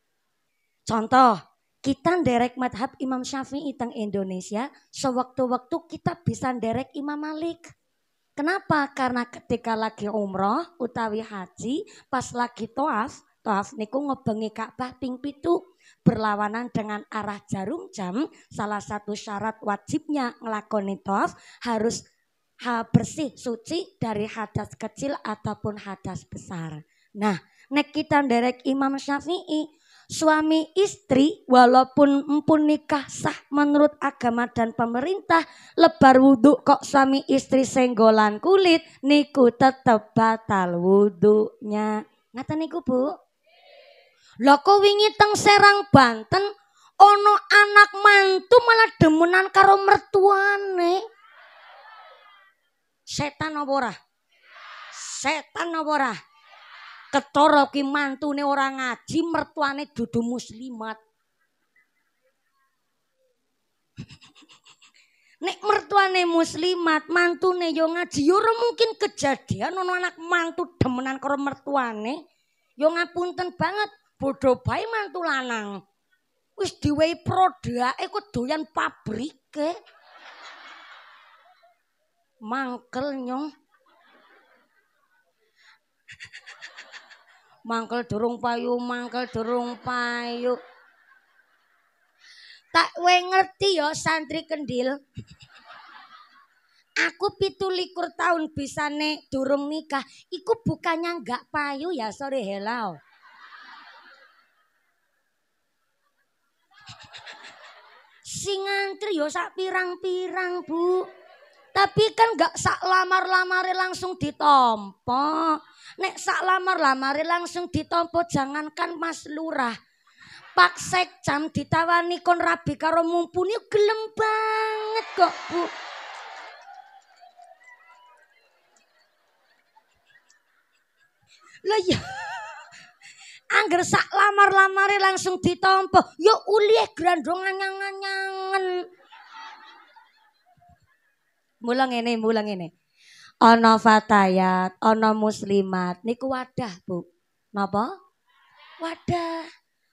Contoh, kita derek madhab Imam Syafi'i tentang Indonesia, sewaktu-waktu kita bisa derek Imam Malik. Kenapa? Karena ketika lagi umroh utawi haji, pas lagi toaf, toaf niku ngebengi Ka'bah ping pitu berlawanan dengan arah jarum jam, salah satu syarat wajibnya ngelakoni toaf harus ha bersih suci dari hadas kecil ataupun hadas besar. Nah, nek kita derek Imam Syafi'i suami istri walaupun empun nikah sah menurut agama dan pemerintah lebar wudhu kok suami istri senggolan kulit niku tetep batal wudhunya ngata niku bu loko kok wingi teng serang banten ono anak mantu malah demenan karo mertuane setan oborah setan oborah ketara ki mantune ora ngaji, mertuane dudu muslimat. Nek mertuane muslimat, mantune yo ngaji, yo mungkin kejadian ono anak mantu demenan karo mertuane. Yo ngapunten banget, bodoh bae mantu lanang. Wis diwehi proda, ku doyan pabrike. Mangkel nyong. mangkel durung payu mangkel durung payu tak we ngerti ya santri kendil aku pitulikur tahun bisa bisane durung nikah iku bukannya nggak payu ya sore helau. sing ngantri yo sak pirang-pirang bu tapi kan nggak sak lamar-lamare langsung ditompo Nek sak lamar-lamare langsung ditompo jangankan Mas Lurah. Pak Sekjam ditawani kon rabi karo mumpuni gelem banget kok, Bu. Lah ya. Angger sak lamar-lamare langsung ditompo, yuk ya ulih grandong nyangan-nyangan. Mulang ini, mulang ini ana fatayat, ana muslimat niku wadah, Bu. Napa? Wadah.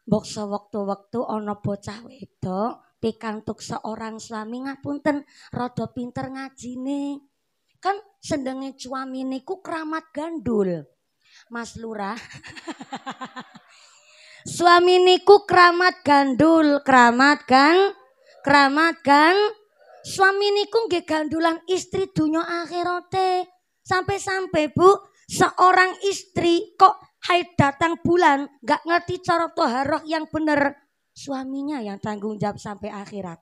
Mbok waktu-waktu ana bocah wedok pikantuk seorang suami ten, rada pinter ngajine. Kan sendenge suami niku keramat gandul. Mas Lurah. suami niku keramat gandul, keramat kan? Keramat kan? Suami niku nggih gandulan istri dunia akhirate. Sampai-sampai Bu, seorang istri kok haid datang bulan nggak ngerti cara toharoh yang benar Suaminya yang tanggung jawab sampai akhirat.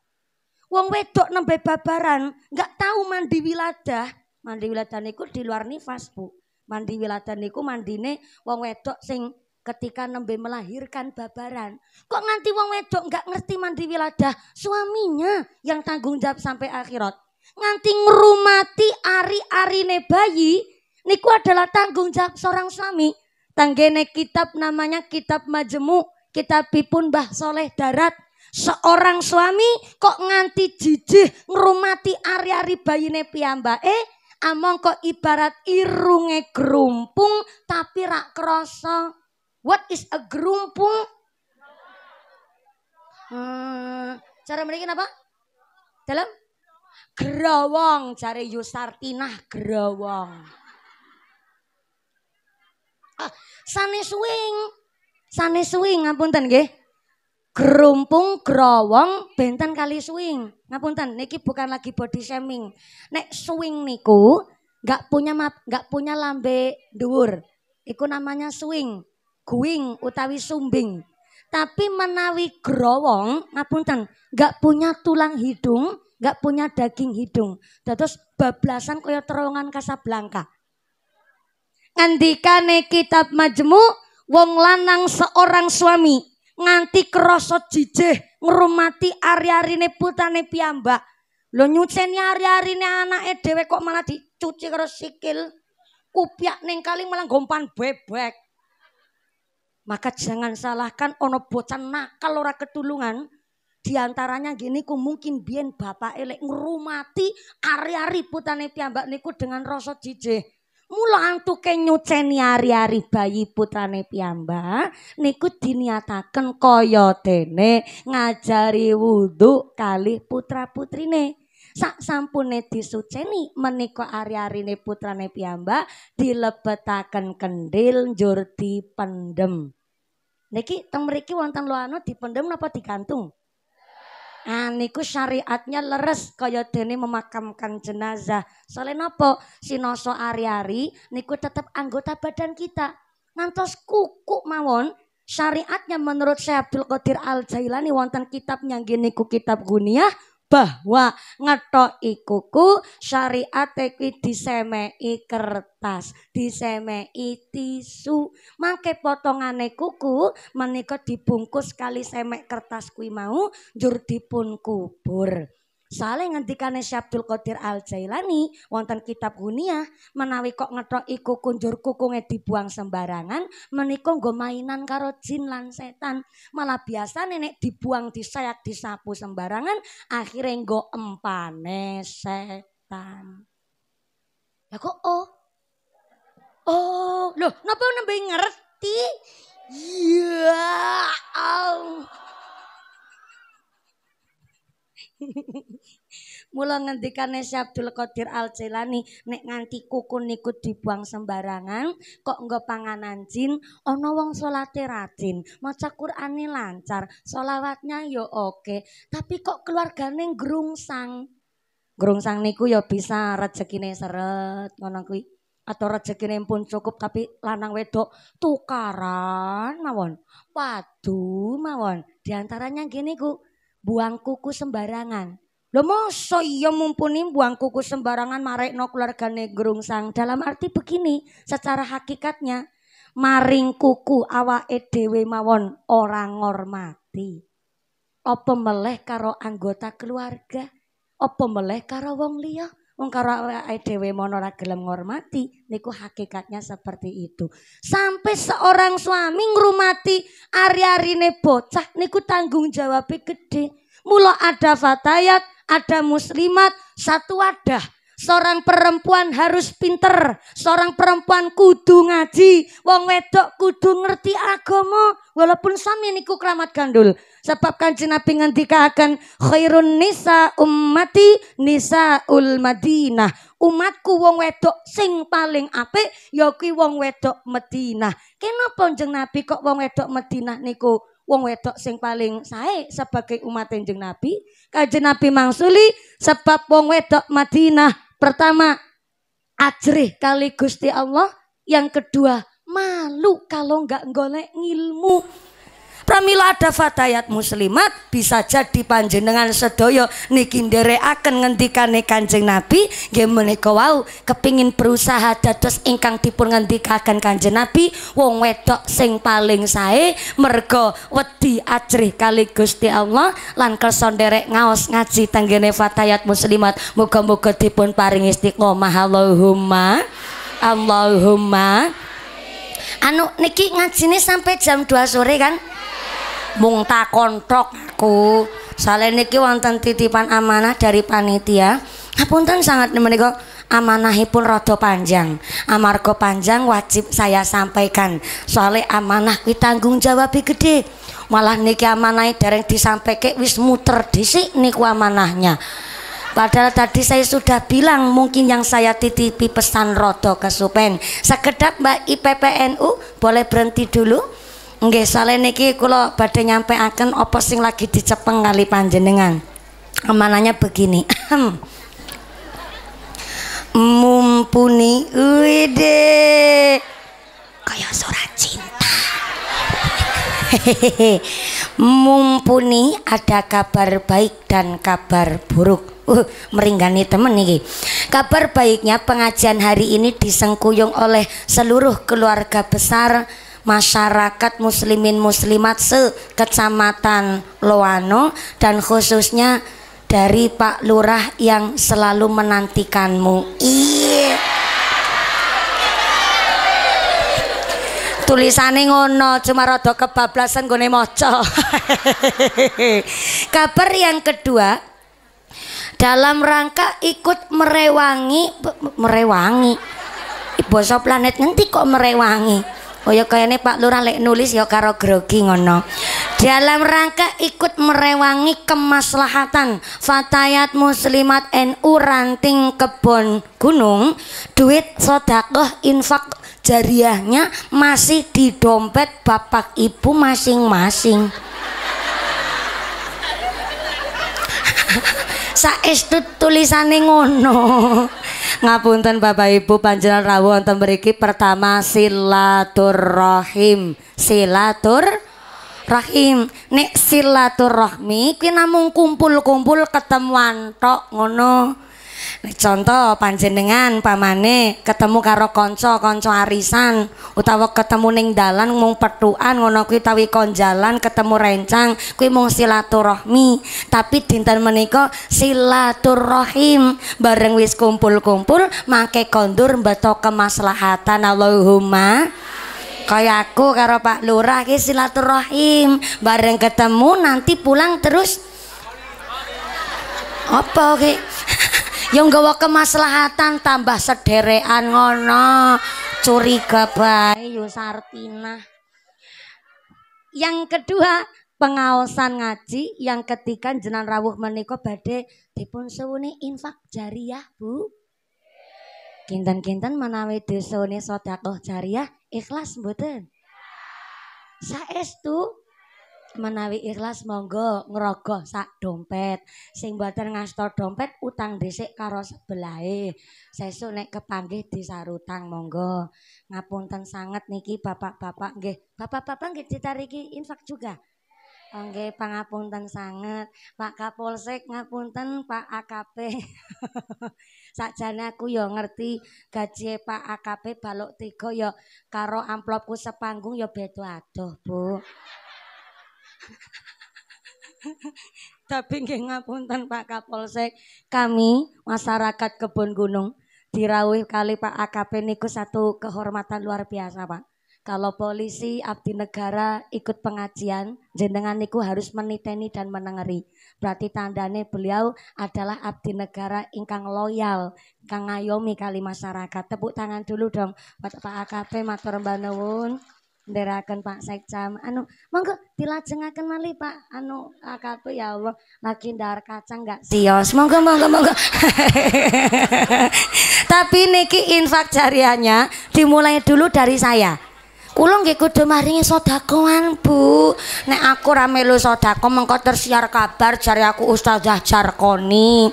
Wong wedok nembe babaran, nggak tahu mandi wiladah. Mandi wiladah niku di luar nifas, Bu. Mandi wiladah niku mandine wong wedok sing ketika nembe melahirkan babaran. Kok nganti wong wedok nggak ngerti mandi wiladah suaminya yang tanggung jawab sampai akhirat. Nganti ngerumati ari-arine bayi niku adalah tanggung jawab seorang suami. Tanggene kitab namanya kitab majemuk, kitab pipun bah Soleh Darat. Seorang suami kok nganti jijih ngerumati ari-ari bayine piyambake eh, among kok ibarat irunge gerumpung tapi rak krosok. What is a gerumpung? Hmm, eh, cara mereka apa? Dalam? Gerawang, cari Yusartinah gerawang. Ah, sane swing, sane swing, ngapunten nggih. Gerumpung, gerawang, bentan kali swing. Ngapunten, niki bukan lagi body shaming. Nek swing niku nggak punya map, nggak punya lambe dhuwur. Iku namanya swing guing utawi sumbing. Tapi menawi growong, ngapunten, nggak punya tulang hidung, nggak punya daging hidung. Terus bablasan kaya terowongan Kasablanka. ne kitab majmu, wong lanang seorang suami nganti kerosot jijih ngerumati ari-arine putane piyambak. lo nyuceni ari-arine anake dhewe kok malah dicuci karo sikil. Kupyak ning kali malah gompan bebek. Maka jangan salahkan ono bocah nakal ora ketulungan. Di antaranya gini ku mungkin bien bapak elek ngrumati ari-ari putane piyambak niku dengan rasa jijik. Mula antuke nyuceni ari-ari bayi putane piyambak niku diniataken kaya dene ngajari wudhu kali putra-putrine sak sampune disuceni menika ari-arine putrane piyambak dilebetaken kendil njur dipendem. Niki teng mriki wonten loano dipendem napa digantung? Nah, niku syariatnya leres kaya dene memakamkan jenazah. Soalnya si sinoso ari-ari niku tetap anggota badan kita. Ngantos kuku mawon syariatnya menurut Syekh Abdul Qadir Al Jailani wonten kitabnya nggih niku kitab Guniyah bahwa ngetok ikuku syariat kuwi disemei kertas, disemei tisu. Mangke potongane kuku menika dibungkus kali semek kertas kuwi mau jur dipun kubur. Soale ngendikane Syabdul Qadir Al Jailani wonten kitab Gunia menawi kok ngethok iku kunjur kukunge dibuang sembarangan menikung nggo mainan karo jin lan setan. Malah biasa nenek dibuang disayak disapu sembarangan akhirnya nggo empane setan. ya kok oh. Oh, loh, kenapa nembe ngerti? Ya oh. Mula ngendikane Syekh Abdul Qadir Al Jilani nek nganti kuku niku dibuang sembarangan kok nggo panganan jin ana wong salate rajin, maca Qur'ane lancar, selawatnya yo ya oke, tapi kok keluargane grungsang. Grungsang niku yo ya bisa rezekine seret ngono kuwi atau rezekine pun cukup tapi lanang wedok tukaran mawon. waduh mawon. diantaranya gini ku buang kuku sembarangan. Lo mau iya mumpuni buang kuku sembarangan marekno keluargane sang Dalam arti begini, secara hakikatnya maring kuku awa dhewe mawon orang ngormati. Apa meleh karo anggota keluarga? Apa meleh karo wong liya? Wong karo monora dhewe mono ora gelem ngormati, niku hakikatnya seperti itu. Sampai seorang suami ngrumati ari-arine bocah niku tanggung jawabnya gede. Mula ada fatayat, ada muslimat, satu wadah Seorang perempuan harus pinter, seorang perempuan kudu ngaji, wong wedok kudu ngerti agama walaupun sami niku keramat gandul. Sebab kanjeng Nabi akan khairun nisa ummati nisa ul Madinah. Umatku wong wedok sing paling ape? Yoki ya wong wedok Madinah. Kenapa jeng Nabi kok wong wedok Madinah niku wong wedok sing paling sae sebagai umat jeng Nabi. Kanjeng Nabi mangsuli sebab wong wedok Madinah Pertama, ajrih kali Gusti Allah. Yang kedua, malu kalau nggak golek ngilmu pramila ada fatayat muslimat bisa jadi panjenengan sedoyo niki nderekaken ngendikane Kanjeng Nabi nggih menika wau kepingin berusaha dados ingkang dipun ngendikaken Kanjeng Nabi wong wedok sing paling sae mergo wedi ajrih kali Gusti Allah lan kersa nderek ngaos ngaji tenggene fatayat muslimat muga-muga dipun paring istiqomah Allahumma Allahumma anu niki ngajine sampai jam 2 sore kan mung takon kontok aku Soalnya niki wonten titipan amanah dari panitia. Ngapunten sangat menika amanahipun rada panjang. Amarga panjang wajib saya sampaikan. Soalnya amanah kuwi tanggung jawab gede. Malah niki amanahe dereng disampaike wis muter dhisik niku amanahnya. Padahal tadi saya sudah bilang mungkin yang saya titipi pesan rodo Supen. Sekedap Mbak IPPNU boleh berhenti dulu. Nggih salene niki kula badhe akan apa sing lagi dicepeng kali panjenengan. Kemananya begini. Mumpuni wede kaya surat cinta mumpuni ada kabar baik dan kabar buruk uh, meringani temen nih kabar baiknya pengajian hari ini disengkuyung oleh seluruh keluarga besar masyarakat muslimin muslimat Kecamatan Loano dan khususnya dari Pak Lurah yang selalu menantikanmu iya tulisane ngono cuma rada kebablasan gone maca kabar yang kedua dalam rangka ikut merewangi merewangi basa planet ngenti kok merewangi oh ya kayaknya Pak Lurah lek nulis ya karo grogi ngono dalam rangka ikut merewangi kemaslahatan Fatayat Muslimat NU Ranting Kebon Gunung duit sodakoh infak jariahnya masih di dompet bapak ibu masing-masing saestu tulisannya ngono ngapunten Bapak Ibu panjenengan rawuh wonten mriki pertama silaturrohim. silatur rahim nek silaturahmi kuwi namung kumpul-kumpul ketemuan tok ngono contoh panjenengan pamane ketemu karo konco konco arisan utawa ketemu ning dalan mung petuan ngono kuwi tawi konjalan ketemu rencang kuwi mung silaturahmi tapi dinten menika silaturahim bareng wis kumpul-kumpul make kondur mbeto kemaslahatan Allahumma kaya aku karo Pak Lurah ki silaturahim bareng ketemu nanti pulang terus apa ki okay? Yang gawa kemaslahatan tambah sederean ngono curiga bae Yusartina yang kedua pengawasan ngaji yang ketika jenan rawuh menikah badai, dipun suwuni infak jariah Bu kinten-kinten menawi disune sedekah jariah ikhlas mboten saestu menawi ikhlas monggo ngerogoh sak dompet sing buatan ngasta dompet utang dhisik karo sebelahe sesuk nek kepanggih disarutang monggo ngapunten sangat niki bapak-bapak nggih bapak-bapak nggih ditariki infak juga oh, Nggih pangapunten sangat Pak Kapolsek ngapunten Pak AKP. Sakjane aku yo ya ngerti gaji Pak AKP balok tiga yo ya karo amplopku sepanggung yo ya beda adoh, Bu. Tapi nggih ngapunten Pak Kapolsek, kami masyarakat Kebun Gunung dirawih kali Pak AKP niku satu kehormatan luar biasa Pak. Kalau polisi abdi negara ikut pengajian, jenengan niku harus meniteni dan menengeri. Berarti tandane beliau adalah abdi negara ingkang loyal, ingkang ngayomi kali masyarakat. Tepuk tangan dulu dong buat Pak AKP matur mbanuwun nderaken Pak Sekjam anu monggo dilajengaken mali Pak anu AKP ah, ya Allah lagi ndar kacang enggak sios monggo monggo monggo tapi niki infak jariannya dimulai dulu dari saya Kulo nggih kudu maringi sedakoan, Bu. Nek aku ra melu sedako mengko tersiar kabar jari aku Ustazah Jarkoni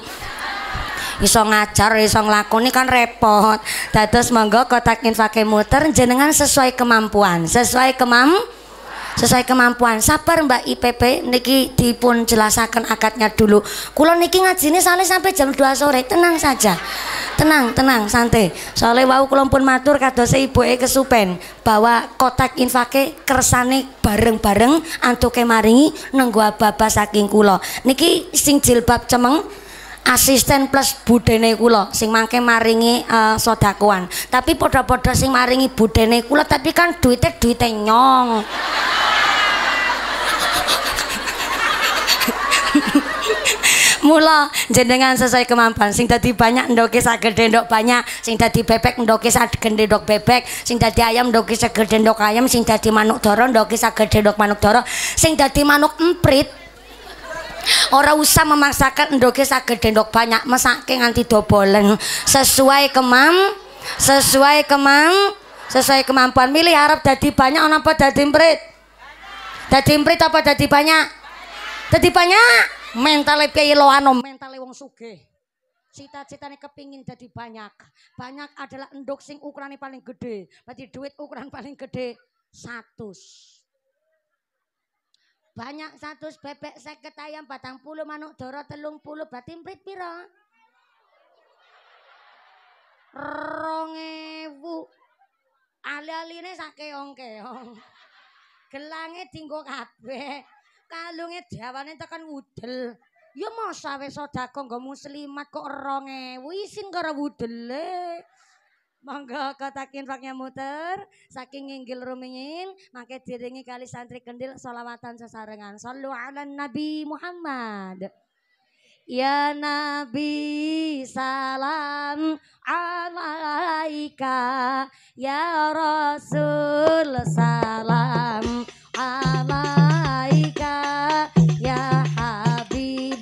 iso ngajar iso nglakoni kan repot dados monggo kotak infake muter jenengan sesuai kemampuan sesuai kemam sesuai kemampuan sabar mbak IPP niki dipun jelaskan akadnya dulu kulon niki ini soalnya sampai jam 2 sore tenang saja tenang tenang santai soalnya wau kulon pun matur kadose ibu e kesupen bahwa kotak infake kersane bareng-bareng antuke maringi nenggo ababa saking kulo niki sing jilbab cemeng asisten plus budene kula sing mangke maringi uh, eh, sodakuan tapi podo-podo sing maringi budene kula tapi kan duitnya duitnya nyong mula jenengan sesuai kemampuan sing tadi banyak ndoke sakit ndok banyak sing tadi bebek ndoke sagede ndok bebek sing tadi ayam ndoke sakit ndok ayam sing tadi manuk doro ndoke sakit ndok manuk doro sing tadi manuk emprit Orang usah memaksakan endoge saged dendok banyak, mesake nganti dobolen sesuai kemam sesuai kemam sesuai kemampuan milih harap dadi banyak orang apa dadi emprit dadi emprit apa dadi banyak dadi banyak mentalnya piye loano mentale wong Suge. cita-citanya kepingin jadi banyak banyak adalah endok sing ukurannya paling gede berarti duit ukuran paling gede satu banyak satu bebek seket ayam batang puluh manuk doro telung puluh batin prit piro rongewu ali-ali ini sakeong keong gelangnya tinggo kabe kalungnya diawannya tekan wudel. ya masa besok dagang gak muslimat kok rongewu isin gara udel leh Monggo kotakin paknya muter, saking nginggil rumingin, maka diringi kali santri kendil solawatan sesarengan. Sallu ala Nabi Muhammad. Ya Nabi salam alaika
Ya Rasul salam alaika Ya Habib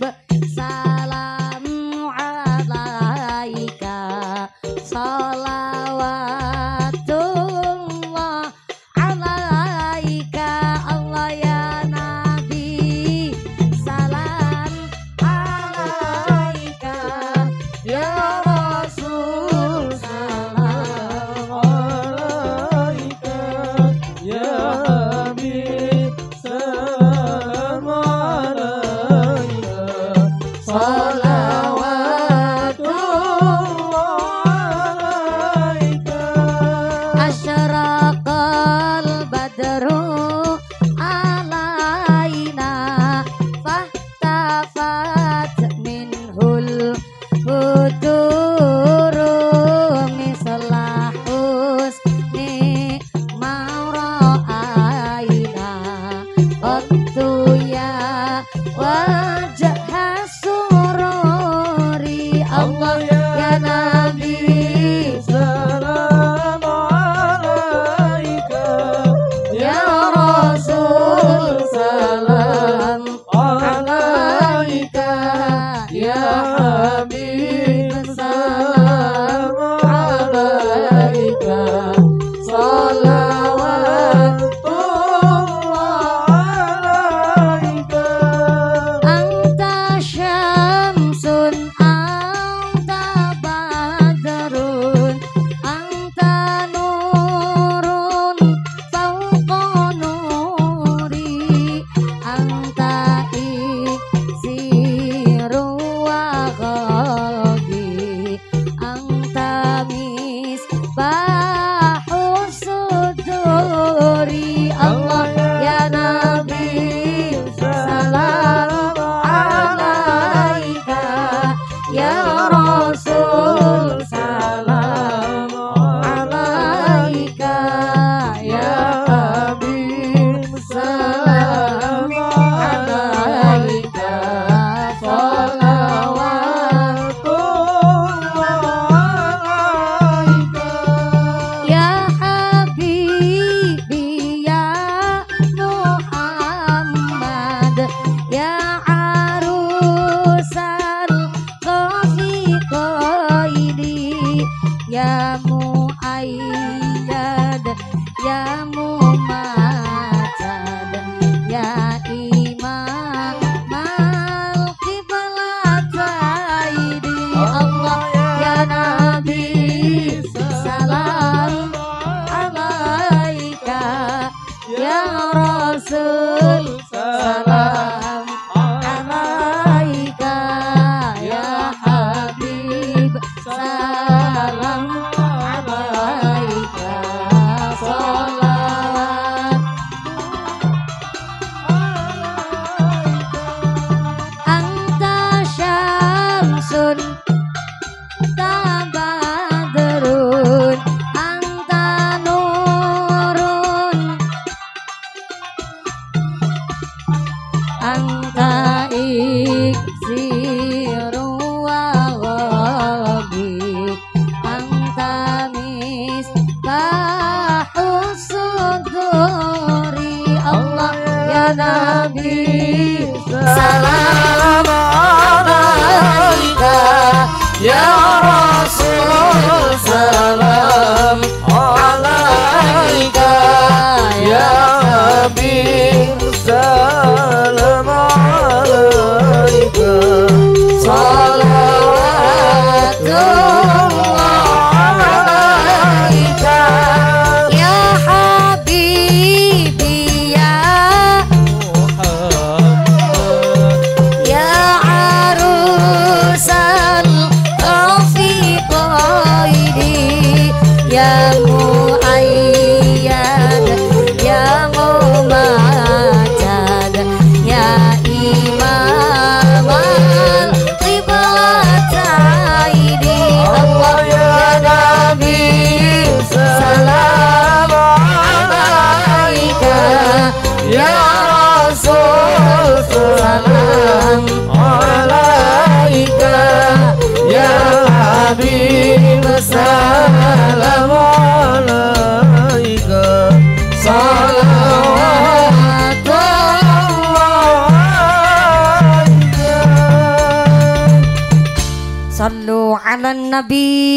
love you.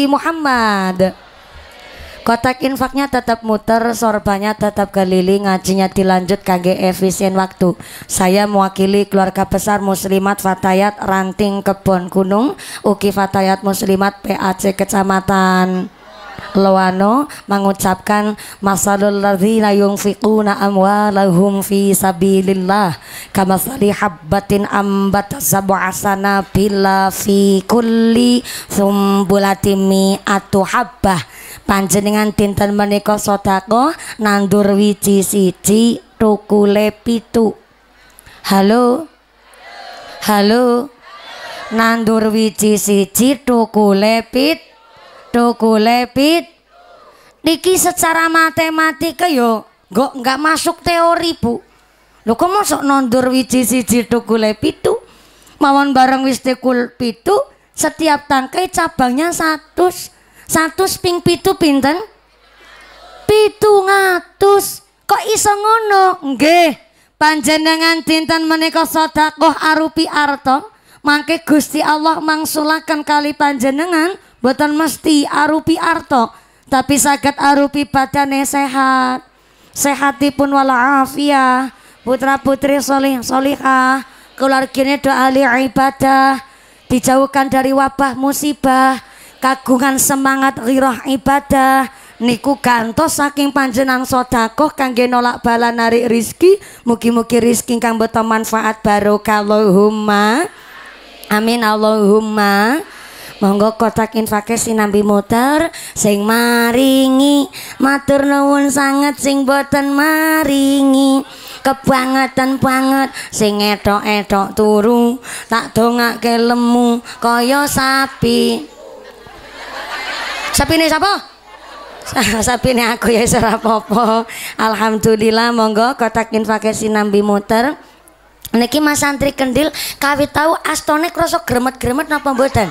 Muhammad Kotak infaknya tetap muter, sorbanya tetap keliling, ngajinya dilanjut kage efisien waktu. Saya mewakili keluarga besar Muslimat Fatayat Ranting Kebon Gunung, Uki Fatayat Muslimat PAC Kecamatan Lawano mengucapkan masalul ladzina yunfiquna amwalahum fi sabilillah kama habbatin ambat sab'a bila fi kulli sumbulati mi'atu habbah panjenengan dinten menika sedako nandur wiji siji tukule pitu halo halo nandur wiji siji tukule pitu Dukule pit. Niki secara matematika yo nggak nggak masuk teori bu. lu kok masuk nondur wiji siji dukule pitu. Mawon bareng wis pitu. Setiap tangkai cabangnya satu. Satu ping pitu pinten? Pitu ngatus. Kok iso ngono? Nggih. Panjenengan dinten menika sedekah arupi arto Mangke Gusti Allah mangsulakan kali panjenengan Buatan mesti arupi arto, tapi sakit arupi badane sehat. Sehatipun walafiah, putra putri solih solihah, keluarganya doa ibadah, dijauhkan dari wabah musibah, kagungan semangat riroh ibadah, niku gantos saking panjenang sodakoh kangge nolak bala narik rizki muki muki rizki kang beto manfaat huma amin Allahumma monggo kotak infake sinambi muter sing maringi matur nuwun sanget sing boten maringi kebangetan banget sing etok-etok turu tak dongake lemu kaya sapi Sapi siapa? Sapi nih aku ya serapopo. Alhamdulillah monggo kotak infake sinambi muter. Niki Mas Santri Kendil kawit tahu astone krasa gremet-gremet napa mboten?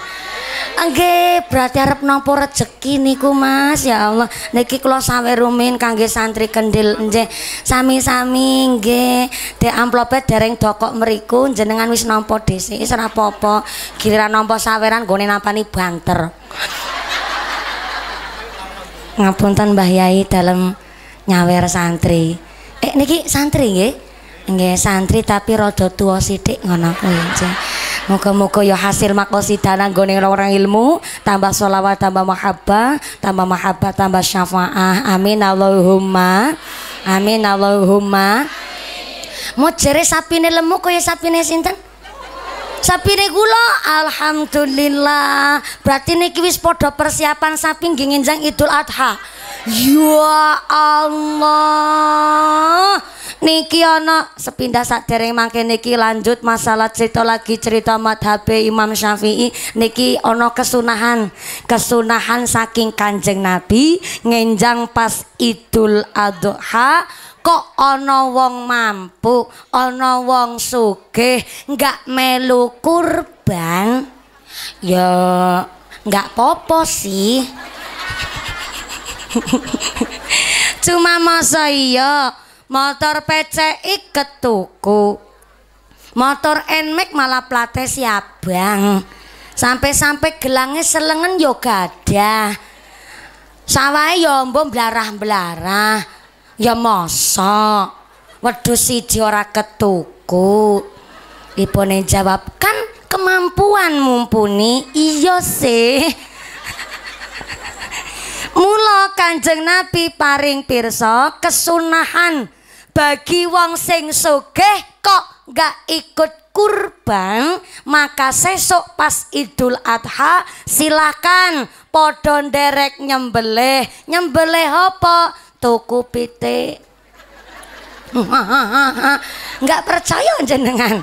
Nggih, berarti arep nampa rejeki niku Mas. Ya Allah, niki kula sawe rumin kangge santri Kendil nggih. Sami-sami nggih. De amplope dereng dokok mriku jenengan wis nampa dhisik ora apa-apa. Giliran nampa saweran gone nih banter. Ngapunten Mbah Yai dalem nyawer santri. Eh niki santri nggih? nggih santri tapi rada tua sithik ngono kuwi Moga-moga yo ya hasil makosidana goni orang ilmu, tambah solawat tambah mahabbah, tambah mahabbah, tambah syafaah. Amin Allahumma. Amin Allahumma. Mau jere sapine lemu sapi sapine sinten? sapine kula alhamdulillah berarti niki wis padha persiapan sapi nggih nginjang Idul Adha ya Allah niki ono sepindah dereng mangke niki lanjut masalah cerita lagi cerita madhabe Imam Syafi'i niki ono kesunahan kesunahan saking Kanjeng Nabi ngenjang pas Idul Adha kok ono wong mampu ono wong sugih nggak melu kurban ya nggak popo sih cuma masa iya motor PCI ketuku motor NMAX malah plate siabang sampai-sampai gelangnya selengan yo gadah sawahnya yombo belarah-belarah ya mosok waduh si jora ketuku ibu e jawab kan kemampuan mumpuni iyo sih Mula Kanjeng Nabi paring pirsa kesunahan bagi wong sing sugih kok gak ikut kurban maka sesok pas Idul Adha silakan podon derek nyembelih nyembelih apa tuku pitik nggak percaya jenengan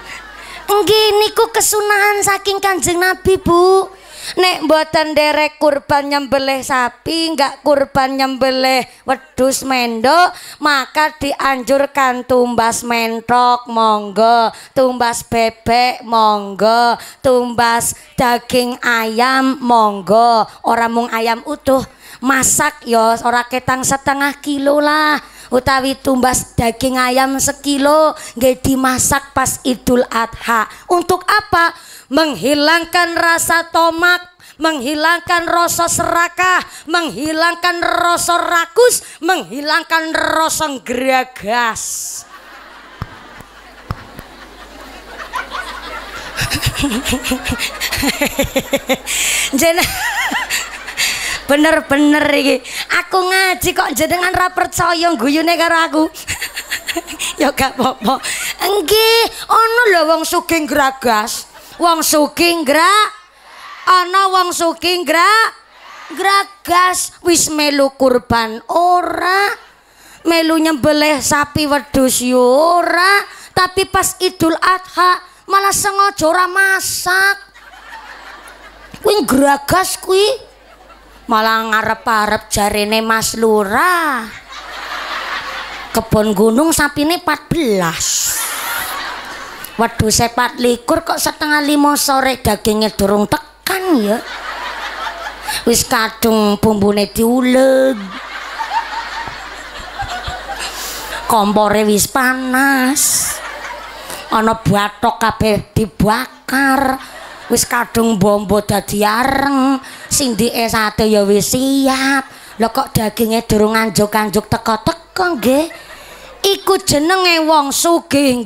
Nggih ku kesunahan saking Kanjeng Nabi Bu nek buatan derek kurban nyembelih sapi nggak kurban nyembelih wedus mendok maka dianjurkan tumbas mentok monggo tumbas bebek monggo tumbas daging ayam monggo orang mung ayam utuh masak yo ya, ora ketang setengah kilo lah utawi tumbas daging ayam sekilo gaiti dimasak pas Idul Adha. Untuk apa? menghilangkan rasa tomak, menghilangkan rasa serakah, menghilangkan rasa rakus, menghilangkan rasa geragas. bener-bener iki. Aku ngaji kok jenengan ra percaya guyune karo aku. ya gak apa-apa. Nggih, ono lho wong sugih gragas wong suki gerak ana wong sugih gerak gragas wis melu kurban ora melu nyembelih sapi wedus yo tapi pas Idul Adha malah sengaja ora masak kuwi gragas kuwi malah ngarep-arep jarene Mas Lurah kebon gunung sapine 14 Waduh sepat likur kok setengah lima sore dagingnya durung tekan ya. Wis kadung bumbune diuleg. Kompore wis panas. Ana batok kabeh dibakar. Wis kadung bombo dadi areng. es sate ya wis siap. Lo kok daginge durung anjuk-anjuk teko-teko nggih. Iku jenenge wong sugih,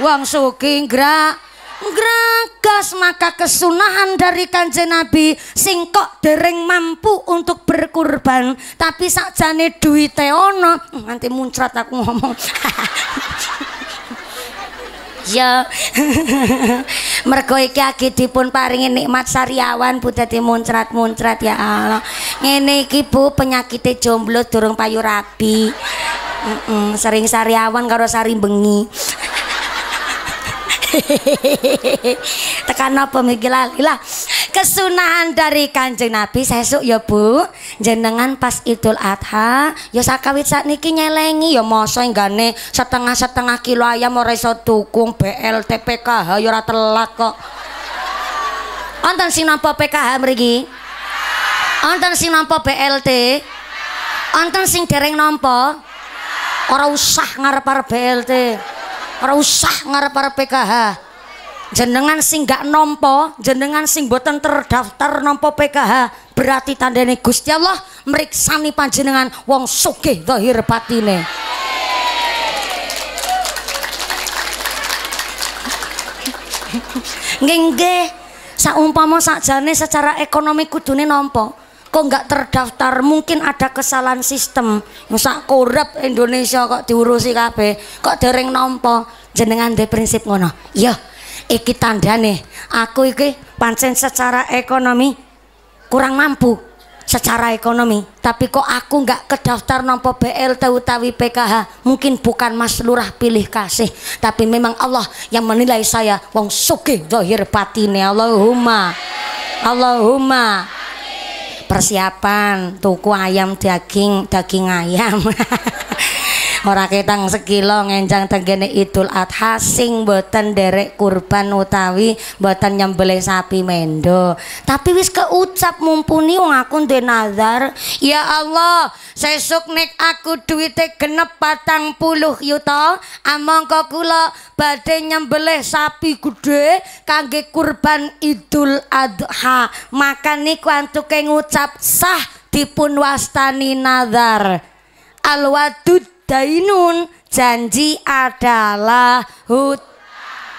uang sugih grak Gragas maka kesunahan dari kanjeng Nabi dereng mampu untuk berkurban tapi sakjane duwite ono hmm, nanti muncrat aku ngomong ya mergo iki agi dipun nikmat sariawan bu dadi muncrat-muncrat ya Allah ngene iki Bu penyakite jomblo durung payu rabi sering sariawan karo sari bengi tekan apa miki lali lah kesunahan dari kanjeng nabi sesuk ya bu jenengan pas idul adha ya sakawit saat niki nyelengi ya masa gane setengah-setengah kilo ayam mau iso dukung BLT PKH ya lako telat kok Onten sing nampa PKH mriki? Onten sing nampo BLT? Onten sing dereng nampo Ora usah ngarep-arep BLT ora usah ngarep-arep PKH jenengan sing gak nompo jenengan sing boten terdaftar nompo PKH berarti tandane Gusti Allah meriksani panjenengan wong sugih zahir batine nggih nggih saumpama sakjane secara ekonomi kudune nompo kok nggak terdaftar mungkin ada kesalahan sistem masa korup Indonesia kok diurusi KB kok dereng nompo? jenengan de prinsip ngono iya iki nih. aku iki pancen secara ekonomi kurang mampu secara ekonomi tapi kok aku nggak kedaftar nompo BLT utawi PKH mungkin bukan mas lurah pilih kasih tapi memang Allah yang menilai saya wong sugih zahir patine. Allahumma Allahumma persiapan tuku ayam daging daging ayam ora ketang sekilo ngenjang tenggene Idul Adha sing boten derek kurban utawi boten nyembelih sapi mendo tapi wis keucap mumpuni wong aku duwe nazar ya Allah sesuk nek aku duwite genep patang puluh yuta among ah, kula badhe nyembelih sapi gede kangge kurban Idul Adha makan niku antuke ngucap sah dipun wastani nazar alwadud dainun janji adalah hut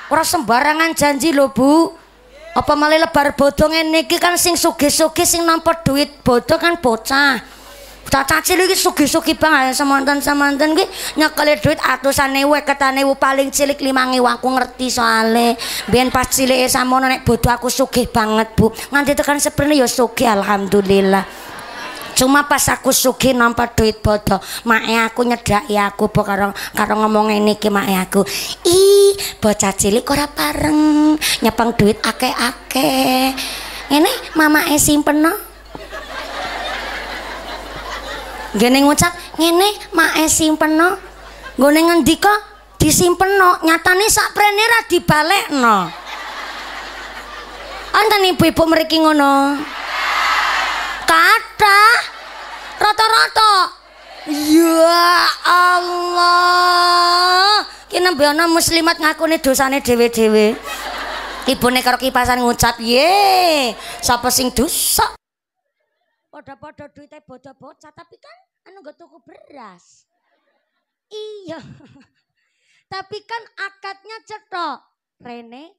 orang sembarangan janji lo Bu apa malah lebar bodong ini kan sing sugi-sugi sing nampa duit bodoh kan bocah Caca cilik iki sugi sugih banget semonten-semonten ki nyekeli duit atusane weketane paling cilik 5000 aku ngerti soale biar pas cilik samono nek bodoh aku sugi banget Bu nganti tekan seprene yo ya sugi alhamdulillah Cuma pas aku sugih nampa duit bodoh, mae aku ya aku po karo karo ngomong ini iki mae aku. Ih, bocah cilik ora pareng nyepeng duit ake-ake, ini mama simpeno. gini ngucap, ngene mae simpeno. Nggone ngendika disimpeno, nyatane sak prene ra dibalekno. Anten ibu-ibu mriki ngono. Kata rata-rata. Ya Allah. Ki muslimat ngaku nih ngakune dewe-dewe Ibu nih karo kipasan ngucap, "Ye, siapa sing dosa?" Padha-padha duite bodoh bodoh, tapi kan anu gak tuku beras. Iya. tapi kan akadnya cetok. Rene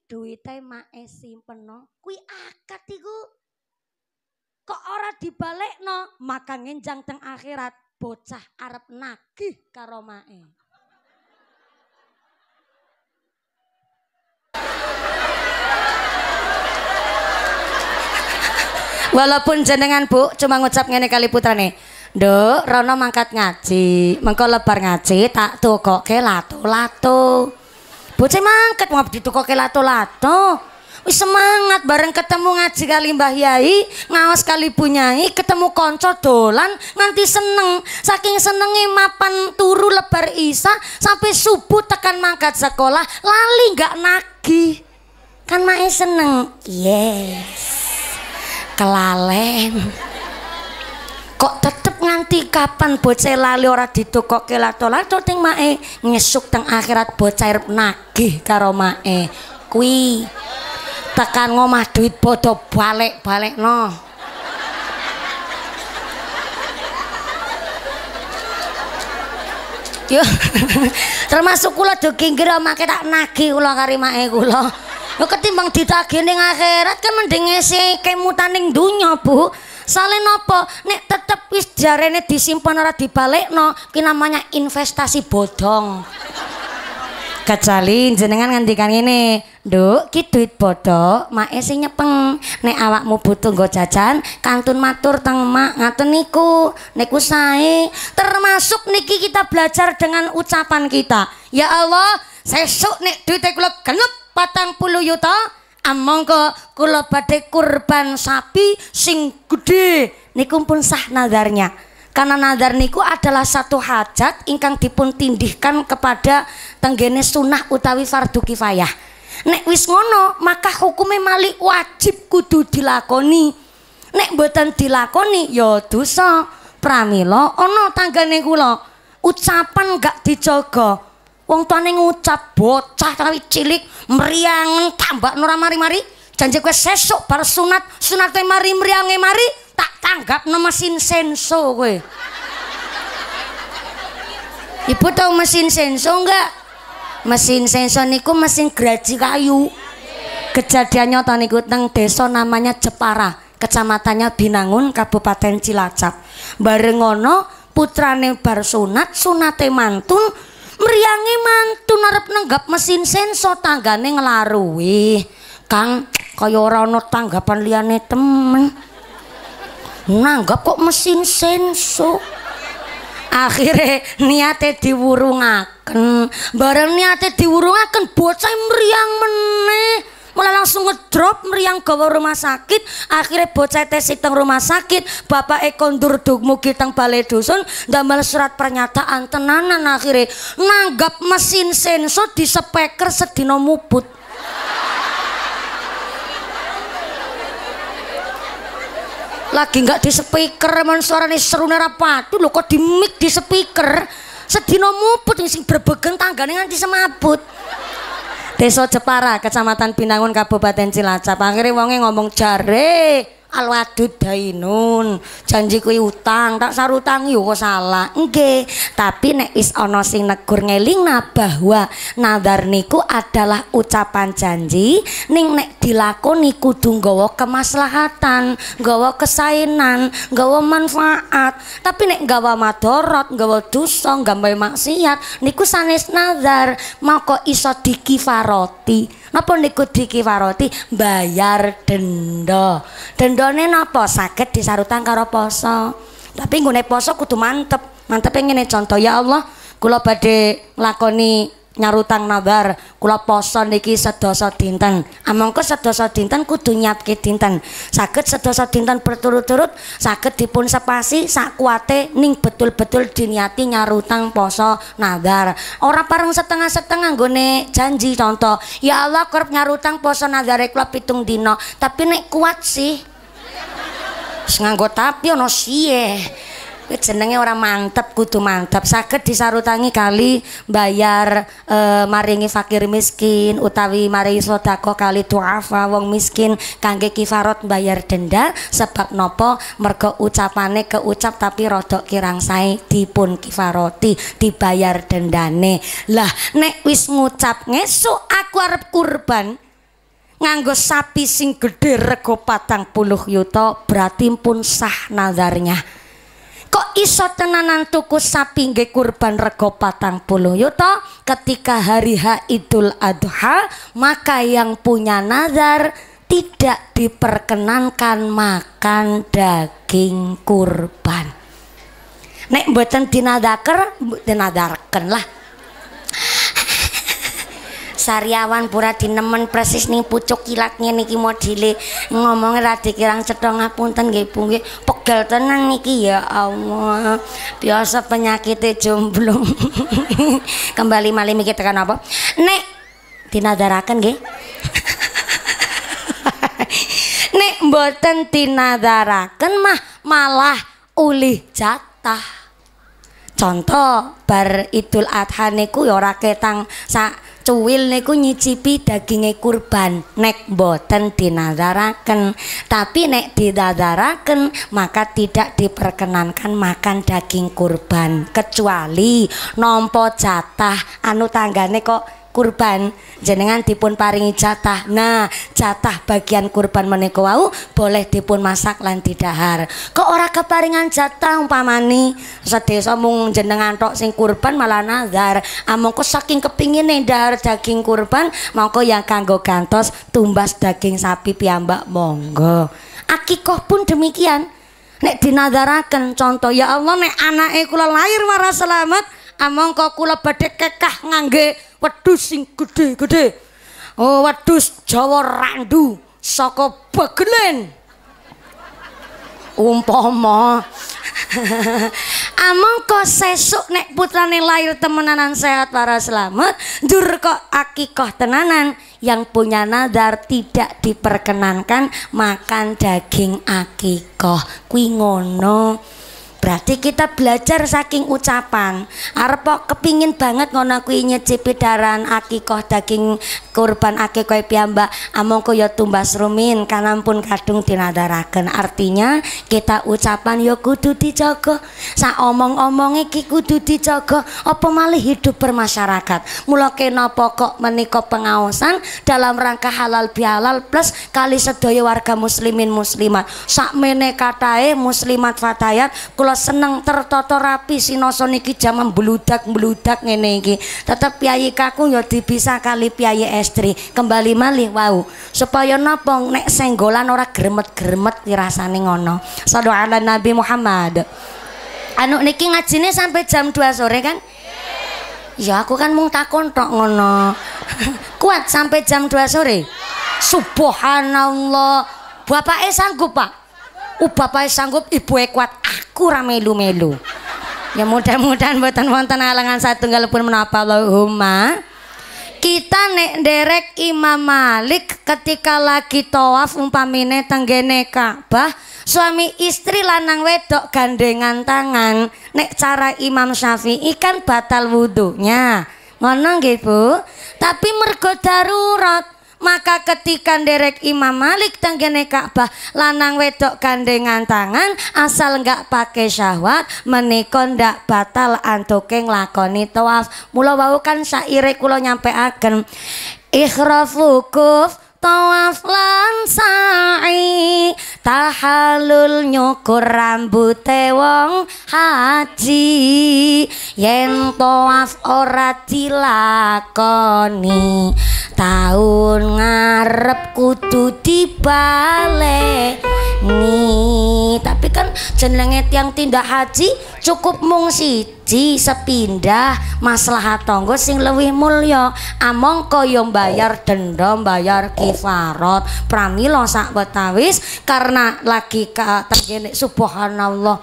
mak esim penuh, kui akad iku kok ora no maka nginjang teng akhirat bocah arep nagih karomae Walaupun jenengan Bu cuma ngucap ngene kali putrane. Do, Rono mangkat ngaji, mengko lebar ngaji tak ke lato-lato. di mangkat kok ke lato-lato. Wis semangat bareng ketemu ngaji kali Mbah Yai, ngawas kali punyai, ketemu konco dolan nganti seneng. Saking senenge mapan turu lebar isa sampai subuh tekan mangkat sekolah lali nggak nagi Kan mae seneng.
Yes.
Kelalen. Kok tetep nganti kapan bocah lali ora toko kilat lato ting mae ngesuk teng akhirat bocah nagih karo mae. Kuwi tekan ngomah duit bodoh balik-balik no yo termasuk kula do kinggir omake tak nagi kula kari mae kula yo ketimbang ditagih ning akhirat kan mending ngisi kemutan ning dunya Bu Soalnya nopo, nek tetep wis jarene disimpan ora dibalekno, ki namanya investasi bodong kecuali jenengan ngandikan ini. "Nduk, ki duit bodho, Mak sing nyepeng. Nek awakmu butuh go jajan, kantun matur teng mak ngaten niku. Niku sae. Termasuk niki kita belajar dengan ucapan kita. Ya Allah, sesuk nek duite kula genep puluh yuta, Amongko ah, kula badhe kurban sapi sing gedhe niku pun sah nazarnya karena nazar niku adalah satu hajat ingkang dipun tindihkan kepada tenggene sunnah utawi fardu kifayah nek wis ngono maka hukumnya malik wajib kudu dilakoni nek boten dilakoni ya dosa pramila ana tanggane kula ucapan gak dijaga wong tuane ngucap bocah tapi cilik meriang tambak nora mari-mari janji kowe sesuk bar sunat sunate mari meriange mari, -mari tak tanggap no mesin senso kowe ibu tahu mesin senso enggak mesin senso niku mesin geraji kayu Kejadiannya nyata niku teng desa namanya Jepara kecamatannya Binangun Kabupaten Cilacap Barengono putrane bar sunat sunate mantun meriangi mantun arep nenggap mesin senso tanggane ngelarui kang kaya orang tanggapan liane temen nanggap kok mesin senso akhirnya niatnya diwurungaken bareng niatnya diwurungaken bocah meriang meneh malah langsung ngedrop meriang gawa rumah sakit akhirnya bocah tes teng rumah sakit bapak ekon kondur kitang teng balai dusun gambar surat pernyataan tenanan akhirnya nanggap mesin senso di speaker sedino mubut lagi nggak di speaker mon suarane seru patu, lho kok di mic di speaker sedina muput sing berbegeng tanggane nganti semabut Desa Jepara, Kecamatan Binangun, Kabupaten Cilacap. Akhirnya wonge ngomong jare, alwadud dainun janji kuwi utang tak sarutang yo oh, salah nggih tapi nek is ana sing negur ngelingna bahwa nadar niku adalah ucapan janji ning nek dilakoni kudu nggawa kemaslahatan nggawa kesaenan nggawa manfaat tapi nek nggawa madorot nggawa dosa gambar maksiat niku sanes nadar maka iso dikifaroti Napa niku dikiwaroti bayar denda. dendone napa saged disarutan karo poso. Tapi nggone poso kudu mantep. Mantep ngene contoh ya Allah, kula badhe nglakoni nyarutang nabar kula poso niki sedasa dinten amangka sedasa dinten kudu nyiapke dinten saged sedasa dinten berturut-turut saged dipun sepasi sakuate ning betul-betul diniati nyarutang poso nabar ora pareng setengah-setengah nggone janji contoh ya Allah kerep nyarutang poso nazare kula pitung dino tapi nek kuat sih nganggo tapi ana jenenge orang mantep kudu mantep sakit disarutangi kali bayar e, eh, maringi fakir miskin utawi maringi sodako kali duafa wong miskin kangge kifarot bayar denda sebab nopo mergo ucapane keucap tapi rodok kirang sae dipun kifaroti dibayar dendane lah nek wis ngucap ngesuk aku arep kurban nganggo sapi sing gedhe rego patang puluh yuto berarti pun sah nazarnya kok iso tenanan tuku sapi nge kurban rego patang puluh yuta ketika hari ha idul adha maka yang punya nazar tidak diperkenankan makan daging kurban nek mboten dinadaker dinadarken lah sariawan pura nemen persis nih pucuk kilatnya niki modile ngomong rada kirang cetha ngapunten nggih Bu nggih pegel tenan niki ya Allah biasa penyakitnya jomblo kembali malih mikir tekan apa nek dinadaraken nggih nek mboten dinadaraken mah malah uli jatah contoh bar idul adha niku ya ora ketang sak cuwil niku nyicipi daginge kurban nek boten dinadaraken tapi nek dinadaraken maka tidak diperkenankan makan daging kurban kecuali nompo jatah anu tanggane kok kurban jenengan dipun paringi jatah nah jatah bagian kurban menika wau boleh dipun masak lan didahar kok ora keparingan jatah umpamani sedesa mung jenengan tok sing kurban malah nazar amangka ah, saking kepingin dahar daging kurban mongko yang kanggo gantos tumbas daging sapi piyambak monggo akikoh pun demikian nek dinadaraken contoh ya Allah nek anake kula lahir waras selamat Ah, kau kula badhe kekah ngangge wedhus sing gede gedhe Oh, wedhus Jawa randu saka Begelen. Umpama kau ah, sesuk nek putrane lahir temenanan sehat para selamat, dur kok akikah tenanan yang punya nadar tidak diperkenankan makan daging akikah. Kuwi ngono berarti kita belajar saking ucapan Arpo kepingin banget ngono kuwi nyecipi daran akikoh daging kurban akikoh piyambak amongko ya tumbas rumin kanampun kadung dinadaraken artinya kita ucapan ya kudu dijaga sak omong-omonge ki kudu dijaga apa malih hidup bermasyarakat mula kenapa kok menika pengaosan dalam rangka halal bihalal plus kali sedaya warga muslimin muslimat sak mene katae muslimat fatayat kula seneng tertata rapi sinoso niki jaman bludak-bludak ngene iki. Tetep piyayi kaku ya dipisah kali piyayi estri. Kembali malih wau. Supaya napa nek senggolan ora gremet-gremet rasane ngono. Sallallahu ala Nabi Muhammad. Anu niki ngajine sampai jam 2 sore kan? Ya aku kan mung takon tok ngono. Kuat sampai jam 2 sore. Subhanallah. Bapak eh sanggup, Pak? uh bapak sanggup ibu kuat aku rame melu-melu ya mudah-mudahan buatan wonten halangan tunggal pun menapa Allahumma kita nek derek Imam Malik ketika lagi tawaf umpamine tenggene Ka'bah suami istri lanang wedok gandengan tangan nek cara Imam Syafi'i kan batal wudhunya ngono nggih Bu tapi mergo darurat maka ketika derek Imam Malik tenggene Ka'bah lanang wedok kandengan tangan asal enggak pakai syahwat menika ndak batal antuke lakoni tawaf mula wau kan syaire kula nyampeaken ikhrafukuf tawaf lan sa'i tahalul nyukur rambut e wong haji yen tawaf ora dilakoni tahun ngarep kudu nih, tapi kan jenenge yang tindak haji cukup mung siji sepindah masalah tonggo sing lebih mulya among koyom bayar denda bayar ki istighfarot Pramilo, sak wetawis karena lagi ka tergene subhanallah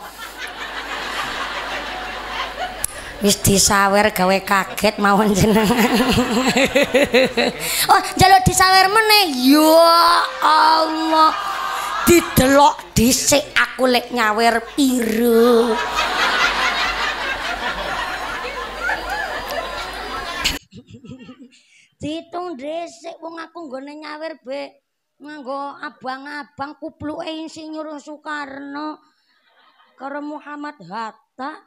wis disawer gawe kaget mau jenengan oh jaluk disawer meneh ya Allah didelok dhisik aku lek nyawer piro diitung dhisik wong aku nggone nyawir be nganggo abang-abang kupluke sing nyuruh Soekarno karo Muhammad Hatta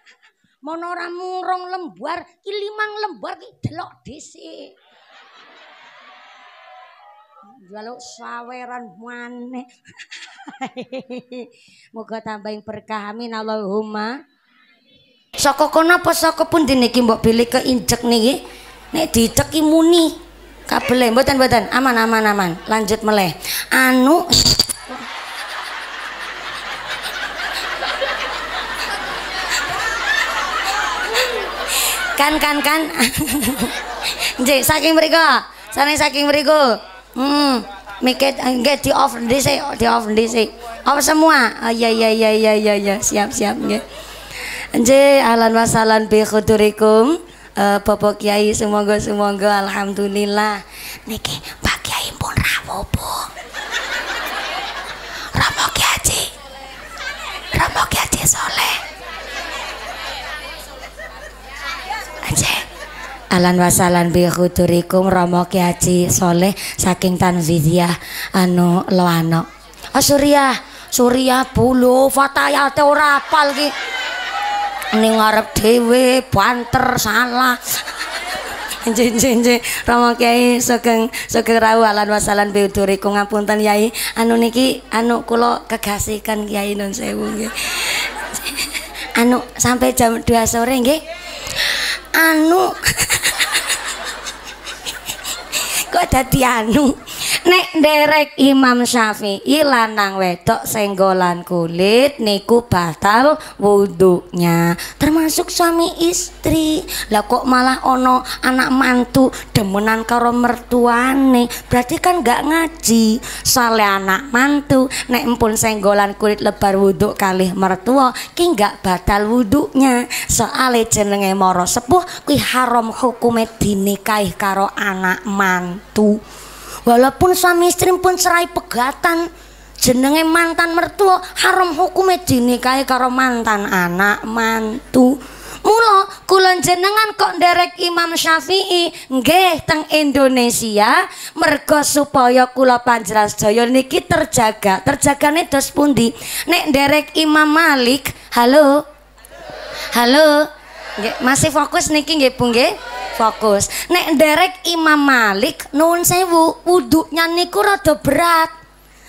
mono ora murung lembar ki limang lembar ki delok dhisik jaluk saweran maneh moga tambahin berkah amin Allahumma saka kono apa saka pundi niki mbok bilih keinjek niki nek dideki muni kabel mboten mboten aman aman aman lanjut meleh anu kan kan kan Nggih saking mriku sane saking mriku hmm mikir nggih di off dhisik di off dhisik apa semua oh iya iya iya iya iya siap siap nggih Nggih alan wasalan bi uh, Bapak Kiai semoga semoga alhamdulillah niki Pak Kiai pun bu Romo Kiai Romo Kiai soleh Aje, Alan wasalan bi khudurikum Romo Kiai soleh saking Tanfidiyah anu loano Oh surya, surya bulu fatayate ora apal ki ning ngarep dhewe banter salah jin Rama Kyai sugeng sugeng rawuh alan wasalan ampun ngapunten yai anu niki anu kulo kegasikan kiai non sewu nggih. Anu sampai jam 2 sore nggih. Anu kok dadi anu nek nderek Imam Syafi'i lanang wedok senggolan kulit niku batal wuduknya termasuk suami istri lah kok malah ono anak mantu demenan karo mertuane berarti kan gak ngaji soalnya anak mantu nek empun senggolan kulit lebar wuduk kali mertua ki gak batal wuduknya soale jenenge moro sepuh kui haram hukume dinikahi karo anak mantu mantu. Walaupun suami istri pun serai pegatan, jenenge mantan mertua haram hukumnya dinikahi karo mantan anak mantu. Mula kulon jenengan kok derek Imam Syafi'i nggih teng Indonesia mergo supaya kula panjelas jaya niki terjaga. Terjagane dos pundi? Nek derek Imam Malik, halo. Halo. halo masih fokus niki nggih Bu nggih? Fokus. Nek derek Imam Malik nuwun sewu, wuduknya niku rada berat.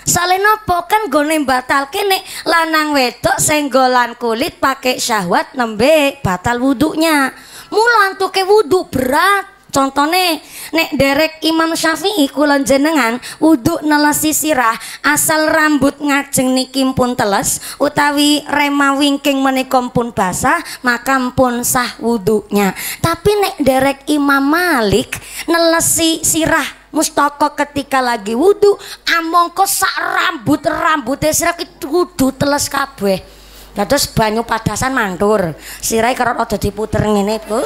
Soale napa kan gone batalke lanang wedok senggolan kulit pakai syahwat nembe batal wuduknya. mulan ke wudu berat. Contohnya, nek derek Imam Syafi'i kulon jenengan wudhu nelesi sirah asal rambut ngajeng nikim pun teles utawi rema wingking menikom pun basah maka pun sah wuduknya Tapi nek derek Imam Malik nelesi sirah mustoko ketika lagi wudhu amongko ah, sak rambut rambutnya sirah kudu teles kabeh. Dados banyu padasan mandur. sirai kerot aja diputer ngene, Bu.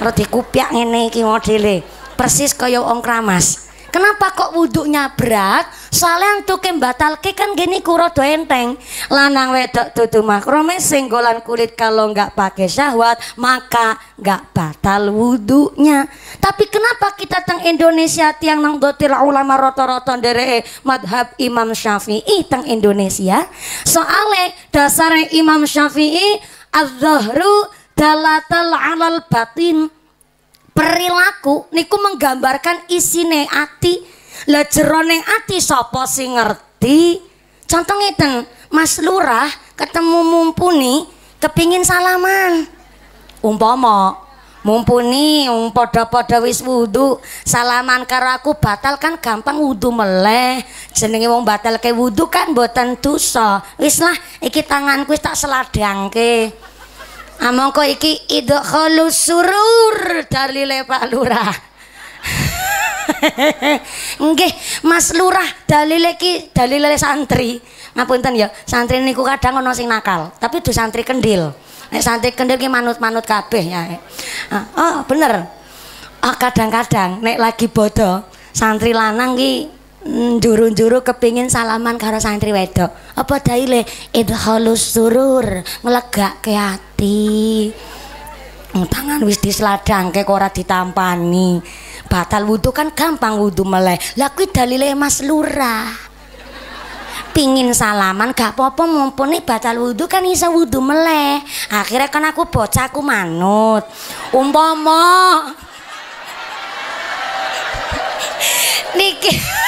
Roti kupiak ngene iki modele persis kaya wong kramas Kenapa kok wuduknya berat? Soalnya kembatal, ke kan gini kurut enteng. Lanang wedok tutu makrome singgolan kulit kalau nggak pakai syahwat maka nggak batal wuduknya. Tapi kenapa kita teng Indonesia tiang nang dotir ulama roto rotor dere madhab Imam Syafi'i teng Indonesia? Soalnya dasarnya Imam Syafi'i az-zahru dalatal alal batin perilaku niku menggambarkan isine ati lah jeroning ati sapa sing ngerti contoh ngeten Mas Lurah ketemu mumpuni kepingin salaman umpama mumpuni um padha-padha wis wudu salaman karo aku batal kan gampang wudhu meleh jenenge wong batal ke wudhu kan boten dosa wis lah iki tanganku tak seladang ke Amangka ah, iki idkhalu surur dalile Pak Lurah. Nggih, Mas Lurah dalile iki dalile santri. Ngapunten ya, santri niku kadang ana sing nakal, tapi do santri kendil. Nek santri kendil ki manut-manut kabeh ya. Ah, oh, bener. ah kadang-kadang nek lagi bodoh, santri lanang ki Hmm, juru-juru kepingin salaman karo santri wedok apa daile halus surur melegak ati hmm, tangan wis ke kora ditampani batal wudhu kan gampang wudhu meleh Lakui dalile Mas Lurah pingin salaman gak apa-apa mumpuni batal wudhu kan bisa wudhu meleh akhirnya kan aku bocah aku manut umpomo niki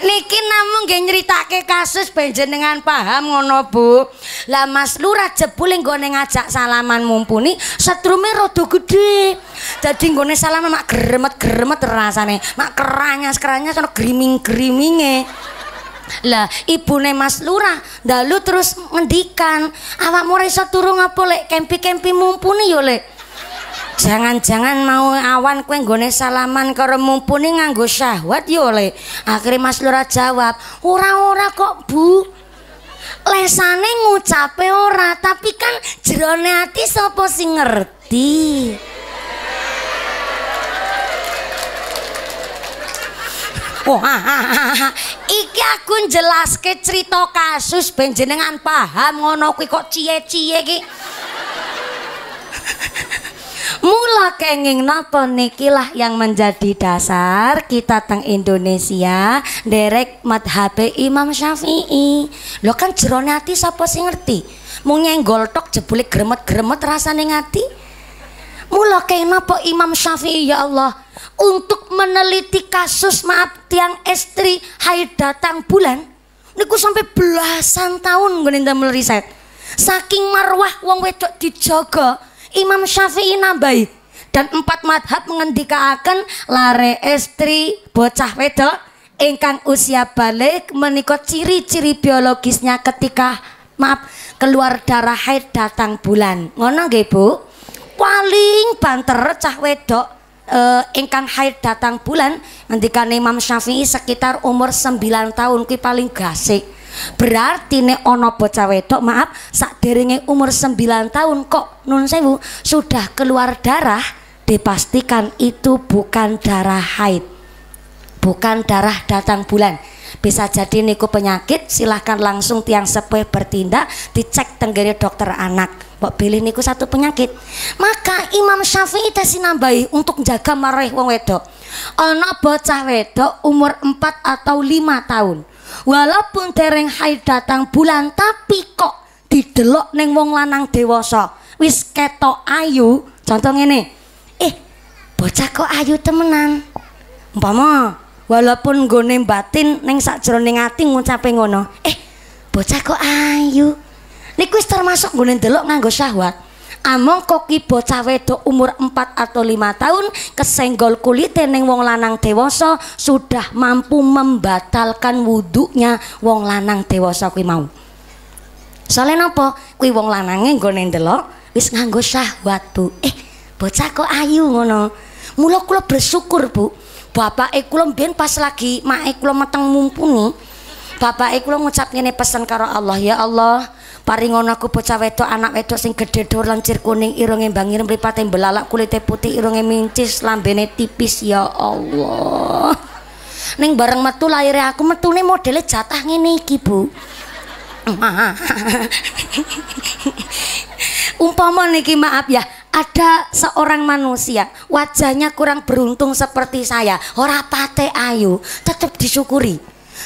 Niki namun nggih nyeritake kasus penjenengan paham ngono Bu. Lah Mas Lurah jebule gono ngajak salaman mumpuni setrume rada gede, jadi gono salaman mak gremet-gremet rasane, mak keranyas-keranyas ana griming-griminge. Lah ibu nih Mas Lurah dalu terus mendikan, awak mau riset turun ngapa kempi-kempi mumpuni yo lek. Jangan-jangan mau awan kue nggone salaman karo mumpuni nganggo syahwat yo ya, le. Akhire Mas Lura jawab, "Ora-ora kok, Bu." Lesane ngucape ora, tapi kan jerone ati sapa ngerti. Wah, iki aku ke cerita kasus ben paham ngono kue kok cie-cie ki. Mula kenging napa nikilah yang menjadi dasar kita teng Indonesia derek madhabe Imam Syafi'i. Lo kan jerone ati sapa sing ngerti? Mung nyenggol tok jebule gremet-gremet rasane ngati. Mula kenging napa Imam Syafi'i ya Allah untuk meneliti kasus maaf tiang istri haid datang bulan niku sampai belasan tahun gue damel riset saking marwah wong wedok dijaga Imam Syafi'i nambahi dan empat madhab mengendikaaken lare estri bocah wedok ingkang usia balik menikot ciri-ciri biologisnya ketika maaf keluar darah haid datang bulan ngono nggih Bu paling banter cah wedok uh, haid datang bulan ngendikane Imam Syafi'i sekitar umur 9 tahun kuwi paling gasik Berarti nek ono bocah wedok maaf sakderenge umur 9 tahun kok nun sewu sudah keluar darah dipastikan itu bukan darah haid. Bukan darah datang bulan. Bisa jadi niku penyakit, silahkan langsung tiang sepuh bertindak dicek tenggiri dokter anak. Mbok pilih niku satu penyakit. Maka Imam Syafi'i tesi nambahi untuk jaga marah wong wedok. ono bocah wedok umur 4 atau 5 tahun. Walaupun dereng haid datang bulan tapi kok didelok neng wong lanang dewasa. Wis ketok ayu, contoh ini Eh, bocah kok ayu temenan. Umpama walaupun nggone batin ning neng ati ngucapin ngono. Eh, bocah kok ayu. Niku wis termasuk nggone delok nganggo syahwat among koki bocah wedok umur 4 atau 5 tahun kesenggol kulit neneng wong lanang dewasa sudah mampu membatalkan wuduknya wong lanang dewasa kuwi mau soalnya nopo, kuwi wong lanange nggone ndelok wis nganggo syahwat Bu eh bocah kok ayu ngono mula kula bersyukur Bu bapak kula bien pas lagi mak kula matang mumpuni bapak kula ngucap ngene pesan karo Allah ya Allah Paringon aku bocah wedok anak wedok sing gedhe dhuwur lancir kuning irunge mbangirem mripate belalak kulite putih irunge mincis lambene tipis ya Allah ning bareng metu lahire aku metune modele jatah ngene iki Bu umpama niki maaf ya ada seorang manusia wajahnya kurang beruntung seperti saya ora pate ayu tetap disyukuri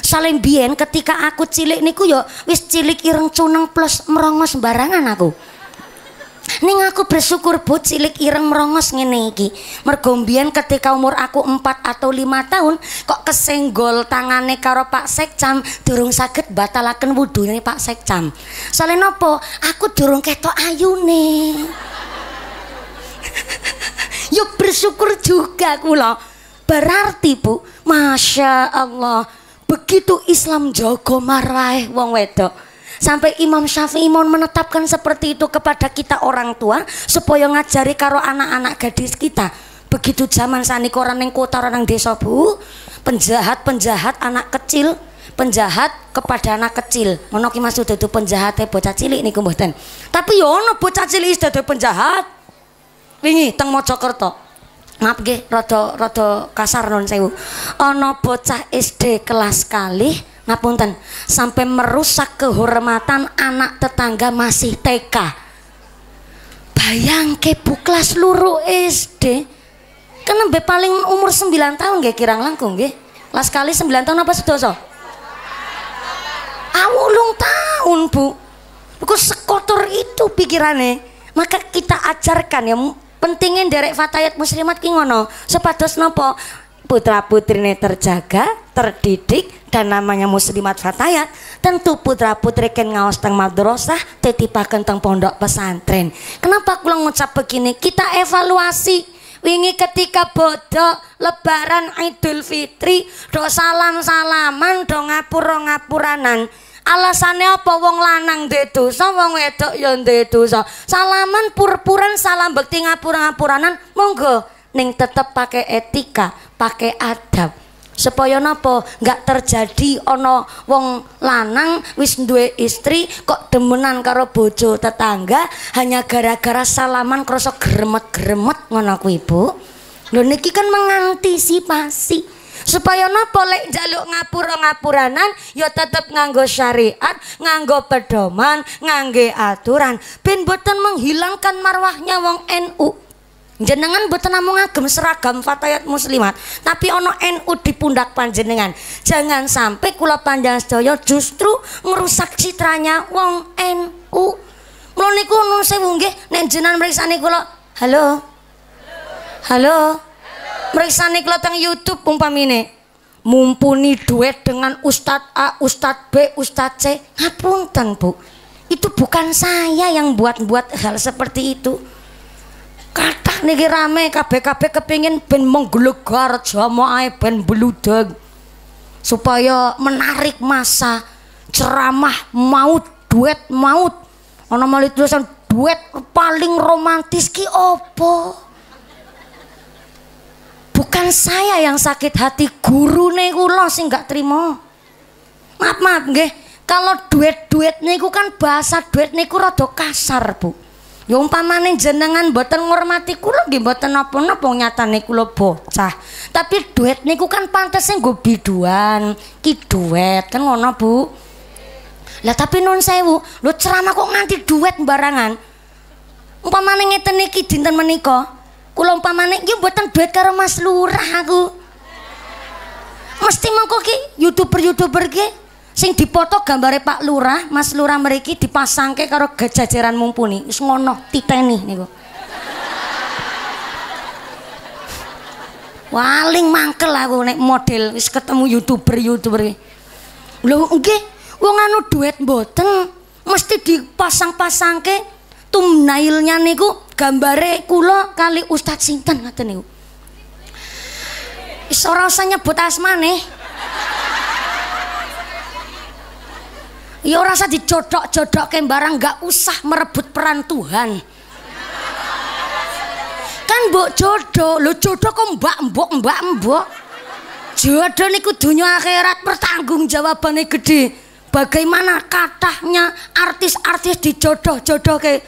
Saling bien ketika aku cilik niku yo ya wis cilik ireng cuneng plus merongos sembarangan aku. Ning aku bersyukur bu cilik ireng merongos ngene iki. Mergo ketika umur aku 4 atau 5 tahun kok kesenggol tangane karo Pak Sekcam durung saged batalaken wudune Pak Sekcam. Soale nopo? Aku durung ketok ayune. Yuk bersyukur juga kula. Berarti Bu, Masya Allah begitu Islam jogo marai wong wedok sampai Imam Syafi'i mau menetapkan seperti itu kepada kita orang tua supaya ngajari karo anak-anak gadis kita begitu zaman sani koran yang kota orang desa bu penjahat-penjahat anak kecil penjahat kepada anak kecil ngono ki maksud itu penjahat e, bocah cilik niku mboten tapi yo ya ono bocah cilik itu penjahat wingi teng Mojokerto maaf ge rada rada kasar non sewu ana bocah SD kelas kali ngapunten sampai merusak kehormatan anak tetangga masih TK bayang ke bu kelas luru SD kan be paling umur sembilan tahun ge kirang langkung ge kelas kali sembilan tahun apa sedoso awulung tahun bu Kok sekotor itu pikirannya maka kita ajarkan ya pentingnya derek fatayat muslimat ki ngono sepados nopo putra putrine terjaga terdidik dan namanya muslimat fatayat tentu putra putri ken ngawas teng madrasah tetipakan teng pondok pesantren kenapa kula ngucap begini kita evaluasi wingi ketika bodoh lebaran idul fitri do salam salaman do ngapur ngapuranan Alasannya apa wong lanang duwe dosa, wong wedok ya duwe dosa. Salaman purpuran salam bekti ngapura-ngapuranan monggo ning tetep pakai etika, pakai adab. Supaya napa nggak terjadi ono wong lanang wis duwe istri kok demenan karo bojo tetangga hanya gara-gara salaman krosok gremet-gremet ngono ku Ibu. Lho niki kan mengantisipasi. Supaya napa lek jaluk ngapura-ngapuranan ya tetep nganggo syariat, nganggo pedoman, ngangge aturan pin boten menghilangkan marwahnya wong NU. Jenengan boten namung ngagem seragam fatayat muslimat, tapi ono NU di pundak panjenengan. Jangan sampai kula panjang sedaya justru merusak citranya wong NU. Mula niku nun nenjenan nenjenan nek jenengan Halo. Halo. Periksa nih keloteng YouTube ini mumpuni duet dengan Ustad A, Ustad B, Ustad C ngapunten bu itu bukan saya yang buat-buat hal seperti itu kata nih rame kabeh kepingin ben menggelegar jamaah ben beludeg supaya menarik masa ceramah maut duet maut ana malah tulisan duet paling romantis ki opo Bukan saya yang sakit hati, guru gurune lo sing gak terima. Maaf, maaf nggih. Kalau duit-duit niku kan bahasa duit niku rada kasar, Bu. Ya umpamane jenengan mboten ngormati kula nggih apa apa nyata nyatane lo bocah. Tapi duit niku kan pantasnya gue biduan, ki duet kan ngono, Bu. Lah tapi nun bu, lo ceramah kok nganti duet barangan. Umpamane ngeten iki dinten menikah kula umpamane iki mboten duit karo Mas Lurah aku. Mesti mengko ki YouTuber-YouTuber ke, sing dipoto gambare Pak Lurah, Mas Lurah mriki dipasangke karo gajajaran mumpuni. Wis ngono nih niku. Waling mangkel aku naik model wis ketemu YouTuber-YouTuber ki. Lho nggih, wong anu duit mboten mesti dipasang-pasangke thumbnailnya niku gambare kula kali Ustadz sinten ngoten niku. Wis ora usah nyebut asmane. Ya ora usah dijodok-jodokke barang gak usah merebut peran Tuhan. Kan mbok jodoh, lho jodoh kok mbak-mbok mbak-mbok. Jodoh niku dunia akhirat pertanggung jawabannya gede. Bagaimana katanya artis-artis dijodoh-jodoh kayak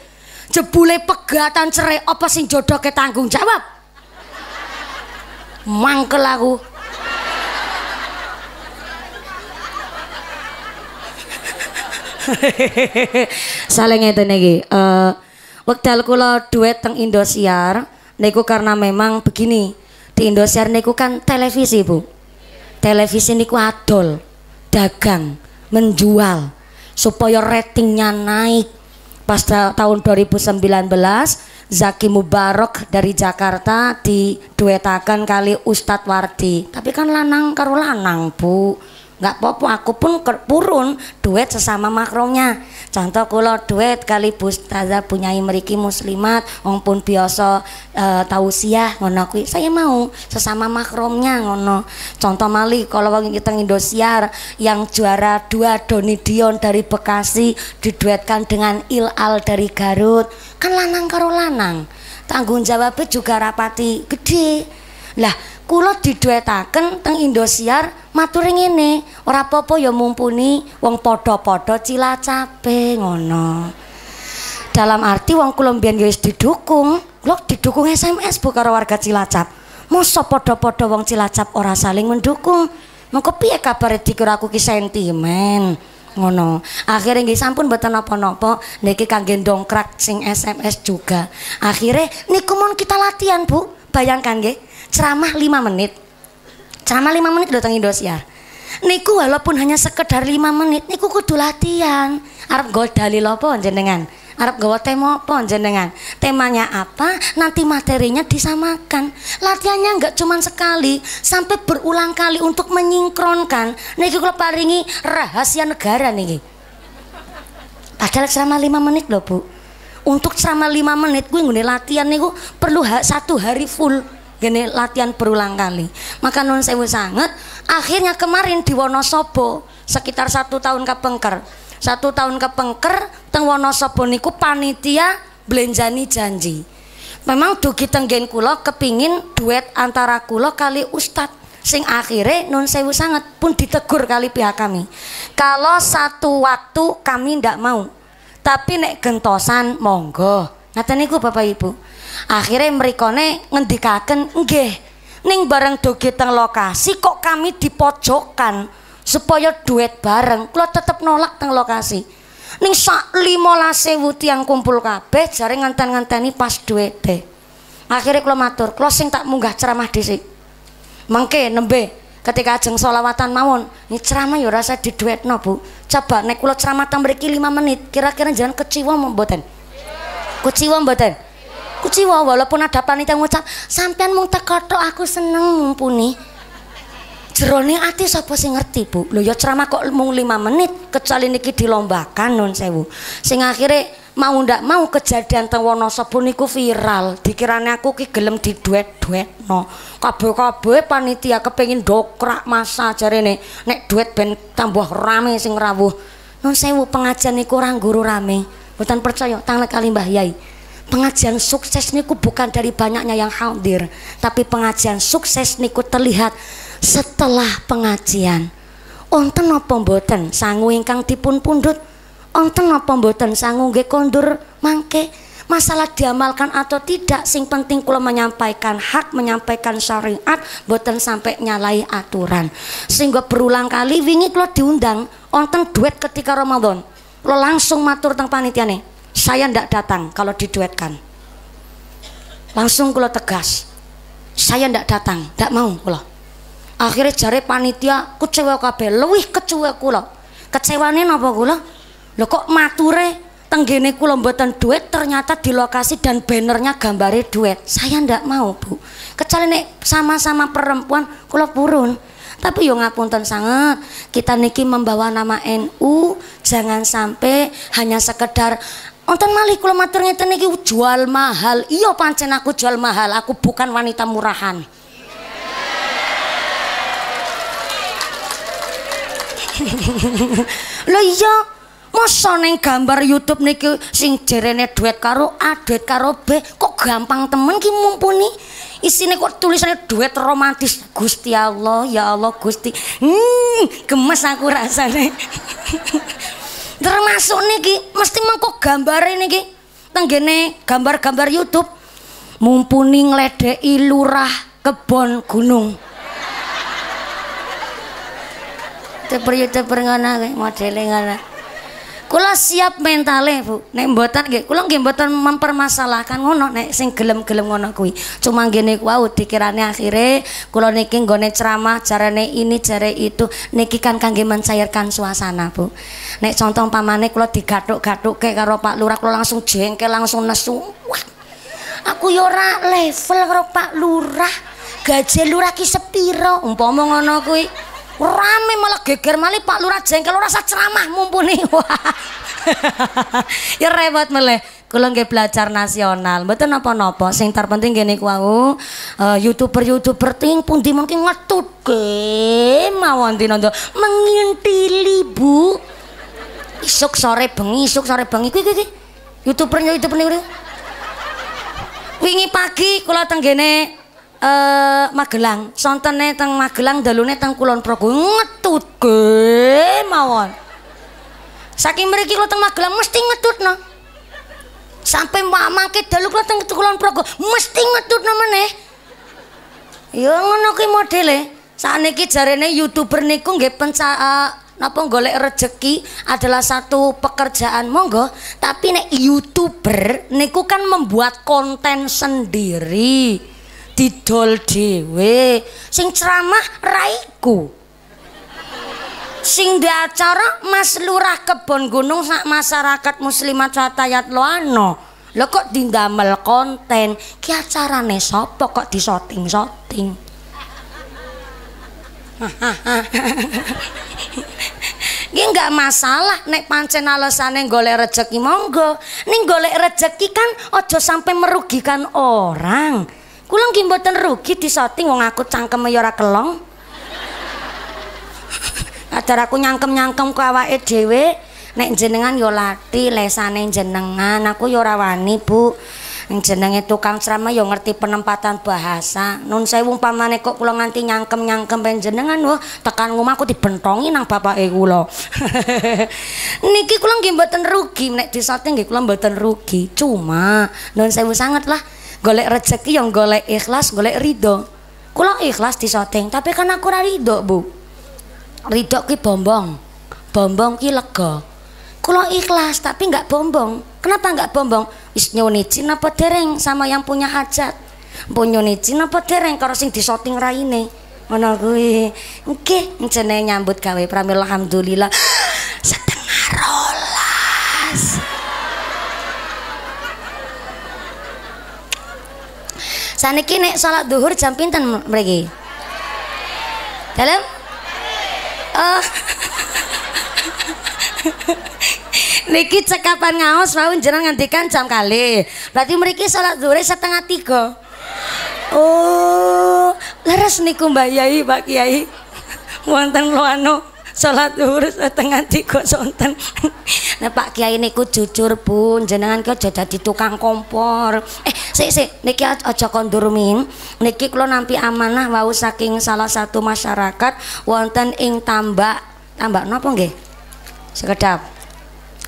jebule pegatan cerai apa sing ke tanggung jawab mangkel aku saling ngeten iki uh, wekdal kula duet teng Indosiar niku karena memang begini di Indosiar niku kan televisi Bu televisi niku adol dagang menjual supaya ratingnya naik pas tahun 2019 Zaki Mubarok dari Jakarta diduetakan kali Ustadz Wardi tapi kan lanang karo lanang Bu nggak popo aku pun purun duet sesama makromnya contoh kalau duet kali Bu punyai meriki muslimat wong pun biasa e, eh, tausiah ngono kui saya mau sesama makromnya ngono contoh mali kalau wong kita Indosiar yang juara dua Doni Dion dari Bekasi diduetkan dengan Ilal dari Garut kan lanang karo lanang tanggung jawabnya juga rapati gede lah, kulo diduetaken teng Indosiar maturing ini ora popo ya mumpuni wong podo cila cape ngono. Dalam arti wong kulombian guys ya didukung, lo didukung SMS bu karo warga Cilacap. Mosok podo-podo wong Cilacap ora saling mendukung. mau piye kabar dikira aku ki sentimen. ngono akhirnya nggih sampun mboten napa-napa niki kangge dongkrak sing SMS juga akhirnya niku mon kita latihan Bu bayangkan nggih ceramah lima menit ceramah lima menit datang Indosiar ya. niku walaupun hanya sekedar lima menit niku kudu latihan arep nggo dalil apa jenengan arep gawa tema apa jenengan temanya apa nanti materinya disamakan latihannya nggak cuma sekali sampai berulang kali untuk menyingkronkan Niku kula paringi rahasia negara nih. padahal ceramah lima menit loh Bu untuk ceramah lima menit gue ngene latihan niku perlu ha satu hari full gini latihan berulang kali maka nun sewu sangat akhirnya kemarin di Wonosobo sekitar satu tahun ke kepengker satu tahun ke kepengker teng Wonosobo niku panitia belenjani janji memang dugi tenggen kulo kepingin duet antara kulo kali ustad sing akhirnya nun sewu sangat pun ditegur kali pihak kami kalau satu waktu kami ndak mau tapi nek gentosan monggo ngata niku bapak ibu akhirnya merikone ngendikaken nggih ning bareng doge teng lokasi kok kami dipojokkan supaya duet bareng kula tetep nolak teng lokasi ning sak 15000 tiyang kumpul kabeh jare nganten-nganteni pas duete akhirnya kula matur kula sing tak munggah ceramah dhisik mengke nembe ketika ajeng solawatan mawon ini ceramah ya rasa di duet no bu coba nek kula ceramah tambah 5 menit kira-kira jangan iya. keciwa mboten keciwa mboten aku walaupun ada panitia ngucap sampean mung kotor aku seneng mumpuni jerone ati sapa sing ngerti Bu lho ya ceramah kok mung 5 menit kecuali niki dilombakan nun sewu sing akhirnya mau ndak mau kejadian teng Wonosobo niku viral dikirane aku ki gelem diduet-duet no kabeh-kabeh panitia kepengin dokrak masa jarene nek duet ben tambah rame sing rawuh nun sewu pengajian niku ora guru rame Bukan percaya tanglek kali Mbah Yai pengajian sukses niku bukan dari banyaknya yang hadir tapi pengajian sukses niku terlihat setelah pengajian onten apa mboten sangu ingkang dipun pundut. onten apa mboten sangu nggih kondur mangke masalah diamalkan atau tidak sing penting kula menyampaikan hak menyampaikan syariat boten sampai nyalai aturan sehingga berulang kali wingi kula diundang onten duet ketika Ramadan lo langsung matur teng nih saya tidak datang kalau diduetkan langsung kalau tegas saya tidak datang tidak mau kalau akhirnya jari panitia kecewa kabeh lebih kecewa kula kecewanya apa kula lho kok mature tenggene kula buatan duet ternyata di lokasi dan bannernya gambarnya duet saya tidak mau bu kecuali nek sama-sama perempuan kula purun tapi yo ngapunten sangat kita niki membawa nama NU jangan sampai hanya sekedar Onten malih kula matur ngeten iki jual mahal. Iya pancen aku jual mahal, aku bukan wanita murahan.
Lho
iya, masa ning gambar YouTube niki sing jerene duet karo A, duet karo B, kok gampang temen ki mumpuni. Isine kok tulisannya duet romantis. Gusti Allah, ya Allah Gusti. Hmm, gemes aku rasane. termasuk niki mesti gambar ini niki tenggene gambar-gambar YouTube mumpuni ngledeki lurah kebon gunung teper teper ngono modele ngono kula siap mentale Bu nek mboten nggih kula nggih mboten mempermasalahkan ngono nek sing gelem-gelem ngono kuwi cuma ngene wau dikirane akhire kula niki nggone ceramah jarane ini jare itu niki kan kangge mencairkan suasana Bu nek contoh pamane kula digathuk-gathuke karo Pak Lurah kula langsung jengkel langsung nesu Wah, aku yo ora level karo Pak Lurah gaji lurah ki sepiro umpama ngono kuwi Rame malah geger malih Pak Lurah jengkel ora rasa ceramah mumpuni. ya repot meleh. kalau nggak belajar nasional, betul apa napa Sing terpenting ngene ku aku uh, YouTuber-YouTuber ting pun di pundi mengki ngetutke mawon dinanda mengintili Bu. Isuk sore bengi, isuk sore bengi kuwi kuwi. YouTuber-YouTuber nih Wingi pagi kula tenggene eh Magelang, sontene teng Magelang, dalune teng Kulon Progo ngetut ke mawon. Saking mereka kula teng Magelang mesti no. Sampai mak mangke dalu kula teng Kulon Progo mesti no mana? Ya ngono kuwi modele. Sakniki jarene YouTuber niku nggih penca uh, napa golek rejeki adalah satu pekerjaan monggo, tapi nek YouTuber niku kan membuat konten sendiri didol dhewe sing ceramah raiku sing acara Mas Lurah Kebon Gunung sak masyarakat muslimat satayat loano lo kok dindamel konten ki acarane sapa kok disoting-soting ini enggak masalah nek pancen alasane golek rejeki monggo. Ning golek rejeki kan ojo sampai merugikan orang kulang nggih mboten rugi disoting wong aku cangkem ya kelong. Ajar aku nyangkem-nyangkem ku awake dhewe, naik jenengan ya lati lesane jenengan, aku ya ora wani, Bu. jenenge tukang ceramah ya ngerti penempatan bahasa. Nun sewu umpamane kok kulang nganti nyangkem-nyangkem jenengan wah tekan ngomah aku dibentongi nang bapake kula. Niki kula nggih mboten rugi nek disoting nggih kulang mboten rugi. Cuma nun saya sangat lah golek rezeki yang golek ikhlas golek ridho kula ikhlas di syuting tapi kan aku ora ridho bu ridho ki bombong bombong ki lega kula ikhlas tapi nggak bombong kenapa nggak bombong wis nyuwun izin apa dereng sama yang punya hajat punya izin apa dereng karo sing syuting raine ngono kuwi nggih jenenge nyambut gawe pramila alhamdulillah setengah rol saniki nek sholat duhur jam pinten pergi, dalam oh. niki cekapan ngaos mau jenengan ngantikan jam kali berarti mereka sholat duhur setengah tiga oh leres niku mbak yai pak kiai wonten luano salat zuhur setengah tiga sonten nah Pak Kiai niku jujur pun jenengan ki aja dadi tukang kompor eh si si, niki aja kondurmin niki kula nampi amanah wau saking salah satu masyarakat wonten ing tambak tambak napa nggih sekedap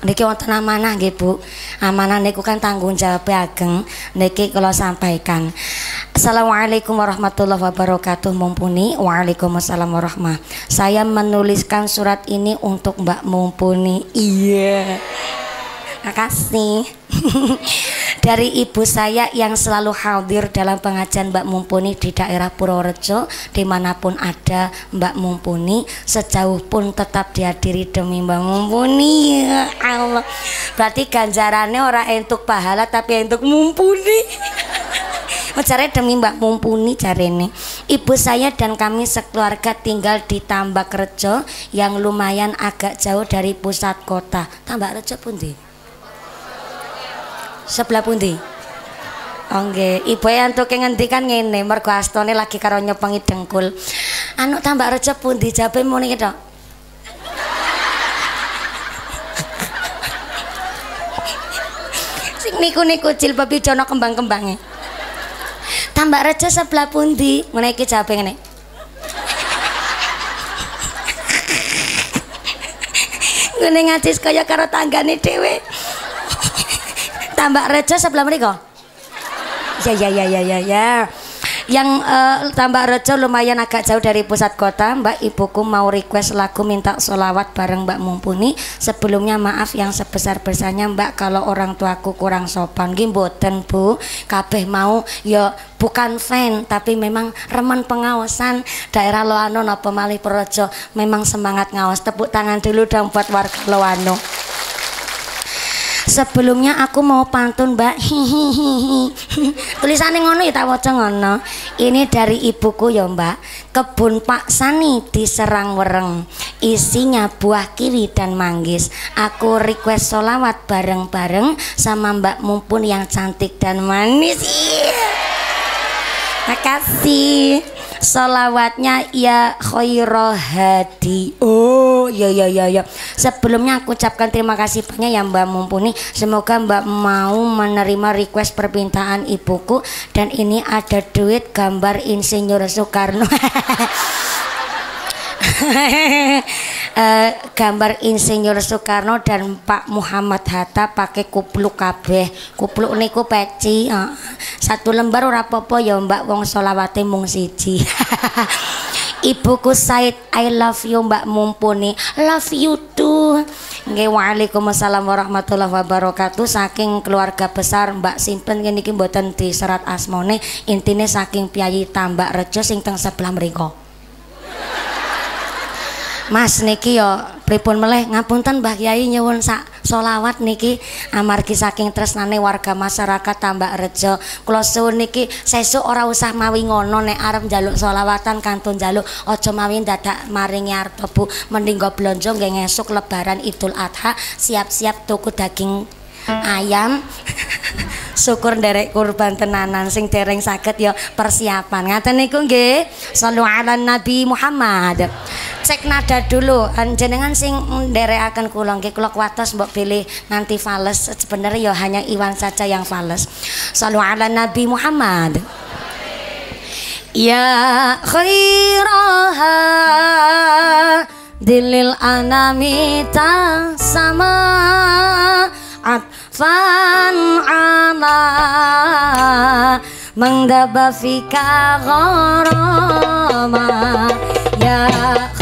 Niki wonten amanah nggih Bu. Amanah niku kan tanggung jawab ageng niki kula sampaikan. Assalamualaikum warahmatullahi wabarakatuh Mumpuni. Waalaikumsalam warahmah. Saya menuliskan surat ini untuk Mbak Mumpuni. Iya. Yeah. Makasih. Dari ibu saya yang selalu hadir dalam pengajian Mbak Mumpuni di daerah Purworejo, dimanapun ada Mbak Mumpuni, sejauh pun tetap dihadiri demi Mbak Mumpuni. Ya Allah. Berarti ganjarannya orang entuk pahala tapi entuk Mumpuni. Mencari oh, demi Mbak Mumpuni cari nih, Ibu saya dan kami sekeluarga tinggal di Tambak Rejo yang lumayan agak jauh dari pusat kota. Tambak Rejo pun di. Sebelah pundi? oke oh, nggih, tuh antuke ya ngendikan ngene, mergo astone lagi karo nyepengi dengkul. Anu tambah recep pundi jape muni ki, Dok? Sing niku-niku babi jono kembang-kembange. Tambah recep sebelah pundi? menaiki iki jape ngene. Gue ngadis kaya karo nih dewe tambak rejo sebelah mereka ya ya ya ya ya ya yang uh, tambak rejo lumayan agak jauh dari pusat kota mbak ibuku mau request lagu minta solawat bareng mbak mumpuni sebelumnya maaf yang sebesar-besarnya mbak kalau orang tuaku kurang sopan gimboten bu kabeh mau ya bukan fan tapi memang reman pengawasan daerah Loano no pemali Projo memang semangat ngawas tepuk tangan dulu dong buat warga Loano Sebelumnya aku mau pantun mbak Hihihihi Tulisannya ngono ya tak wajah ngono Ini dari ibuku ya mbak Kebun Pak Sani diserang wereng Isinya buah kiwi dan manggis Aku request solawat bareng-bareng Sama mbak mumpun yang cantik dan manis iya. Makasih Solawatnya ya hadi Oh ya ya ya ya. Sebelumnya aku ucapkan terima kasih banyak ya Mbak Mumpuni. Semoga Mbak mau menerima request permintaan ibuku dan ini ada duit gambar Insinyur Soekarno. uh, gambar Insinyur Soekarno dan Pak Muhammad Hatta pakai kupluk kabeh. Kupluk niku peci. Uh. Satu lembar ora popo ya Mbak wong Solawati mung siji. Ibuku Said, I love you Mbak Mumpuni. Love you too. Nggih Waalaikumsalam warahmatullahi wabarakatuh. Saking keluarga besar Mbak Simpen niki mboten serat asmone, intine saking piyayi Tambak Rejo sing teng sebelah mriku. Mas niki yo pripun meleh ngapunten Mbah Kyai nyuwun sak solawat niki amargi saking tresnane warga masyarakat Tambak Rejo. Kula suwun niki sesuk ora usah mawi ngono nek arep njaluk solawatan kantun njaluk aja mawi dadak maringi arep Bu. Mending go blonjo nggih lebaran Idul Adha siap-siap tuku daging ayam syukur derek kurban tenanan sing dereng sakit ya persiapan ngata niku g selalu ala nabi Muhammad cek nada dulu jenengan sing derek akan nggih kula kuatos mbok pilih nanti fales sebenarnya yo ya hanya Iwan saja yang fales selalu ala nabi Muhammad Ya khairaha dilil anamita sama at fanana
mangdaba fika ghorama ya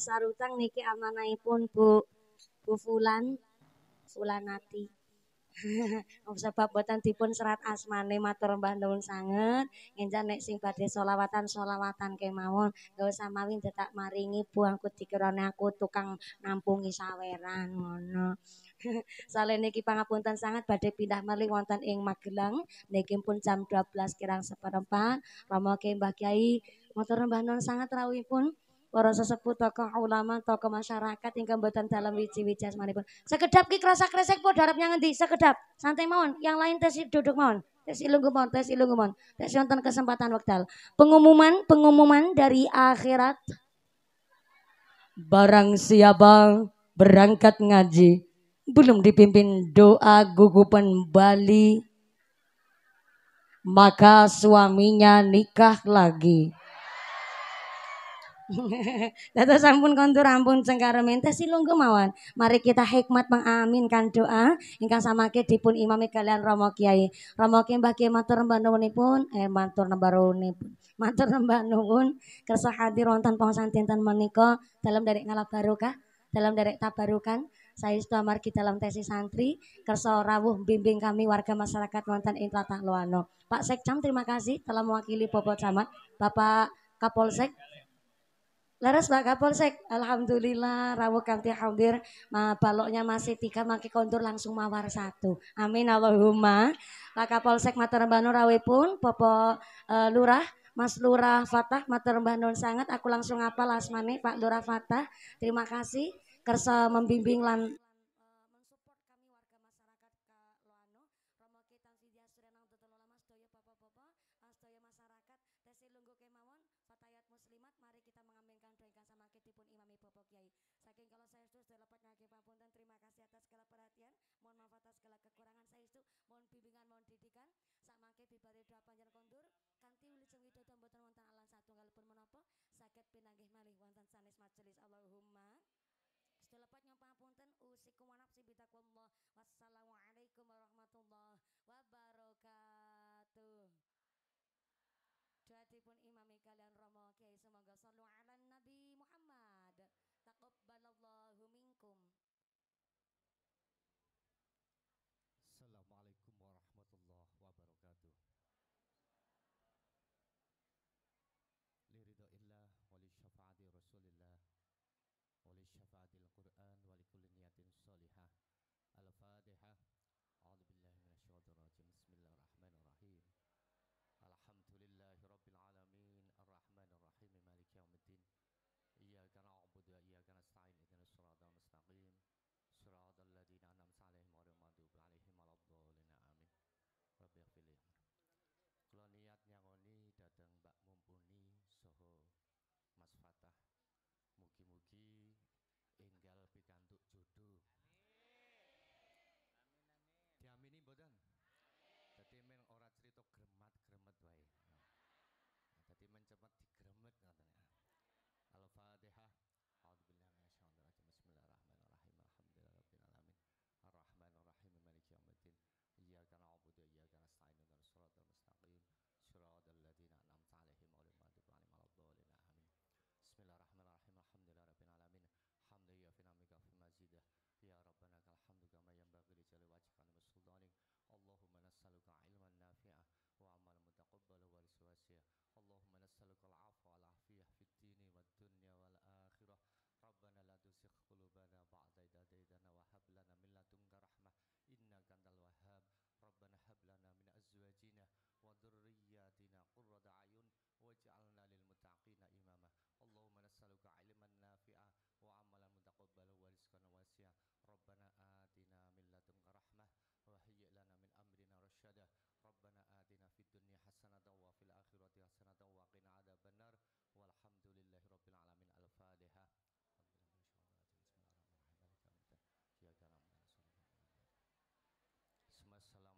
sarutang niki amanahipun Bu Bu Fulan Fulanati. sebab buatan dipun serat asmane matur mbah nuwun sanget encan nek sing badhe solawatan solawatan kemawon gak usah maling cetak maringi buangku dikirane aku tukang nampungi saweran ngono Salene iki pangapunten sangat badhe pindah malih wonten ing Magelang niki pun jam 12 kirang seperempat Rama Mbah Kiai matur mbah nuwun sanget rawuhipun para sesepuh tokoh ulama tokoh masyarakat hingga buatan dalam wiji wiji asmanipun sekedap ki kerasa kresek po darapnya ngendi sekedap santai mohon. yang lain tes duduk mohon, tes ilungu mohon, tes ilungu mohon, tes nonton kesempatan waktal pengumuman pengumuman dari akhirat barang siapa berangkat ngaji belum dipimpin doa gugupan Bali maka suaminya nikah lagi Dato sampun kontur ampun cengkaremen tesi lunggu mawan Mari kita hikmat mengaminkan doa ingkang samake dipun imami kalian Romo Kiai. Romo Kiai Mbah Kiai matur nembah pun. eh matur nembah pun. Matur nembah nungun. kersa hadir wonten pengusahaan tintan meniko. dalam dari ngalap kah dalam derek tabarukan. Saya sudah margi dalam tesi santri kersa rawuh bimbing kami warga masyarakat wonten ing Tatah Pak sekcam terima kasih telah mewakili Bapak Camat, Bapak Kapolsek, Laras Pak Kapolsek, Alhamdulillah rawuh kanti hadir, ma, baloknya masih tiga maki kontur langsung mawar satu. Amin Allahumma. Pak Kapolsek Materembanu pun, pun, uh, e, Lurah Mas Lurah Fatah Materembanu sangat aku langsung apa, Lasmani, Pak Lurah Fatah. Terima kasih kersa membimbing lan lajeng widodo mboten wonten alan satunggalipun menapa sakit pinanggih malih wonten sanis majelis Allahumma Setelah lepat nyong pangapunten usikum wa nafsi bitaqwallah. Wassalamualaikum warahmatullahi wabarakatuh. Doatipun imami kalian Romo Kiai semoga sallu ala Nabi Muhammad. takubbalallahu minkum.
Fatah. Mugi-mugi enggal pikantuk jodoh. Amin. Amin Diamini mboten? Dadi men orang cerita gremat-gremet wae. Dadi men cepet digremet ngoten. Ya. Al-Fatihah. وذرياتنا قرة أعين واجعلنا للمتقين إماما اللهم نسألك علما نافعا وعملا متقبلا ورزقا واسعا ربنا آتنا من لدنك رحمة وهيئ لنا من أمرنا رشدا ربنا آتنا في الدنيا حسنة وفي الآخرة حسنة وقنا عذاب النار والحمد لله رب العالمين الفاتحة بسم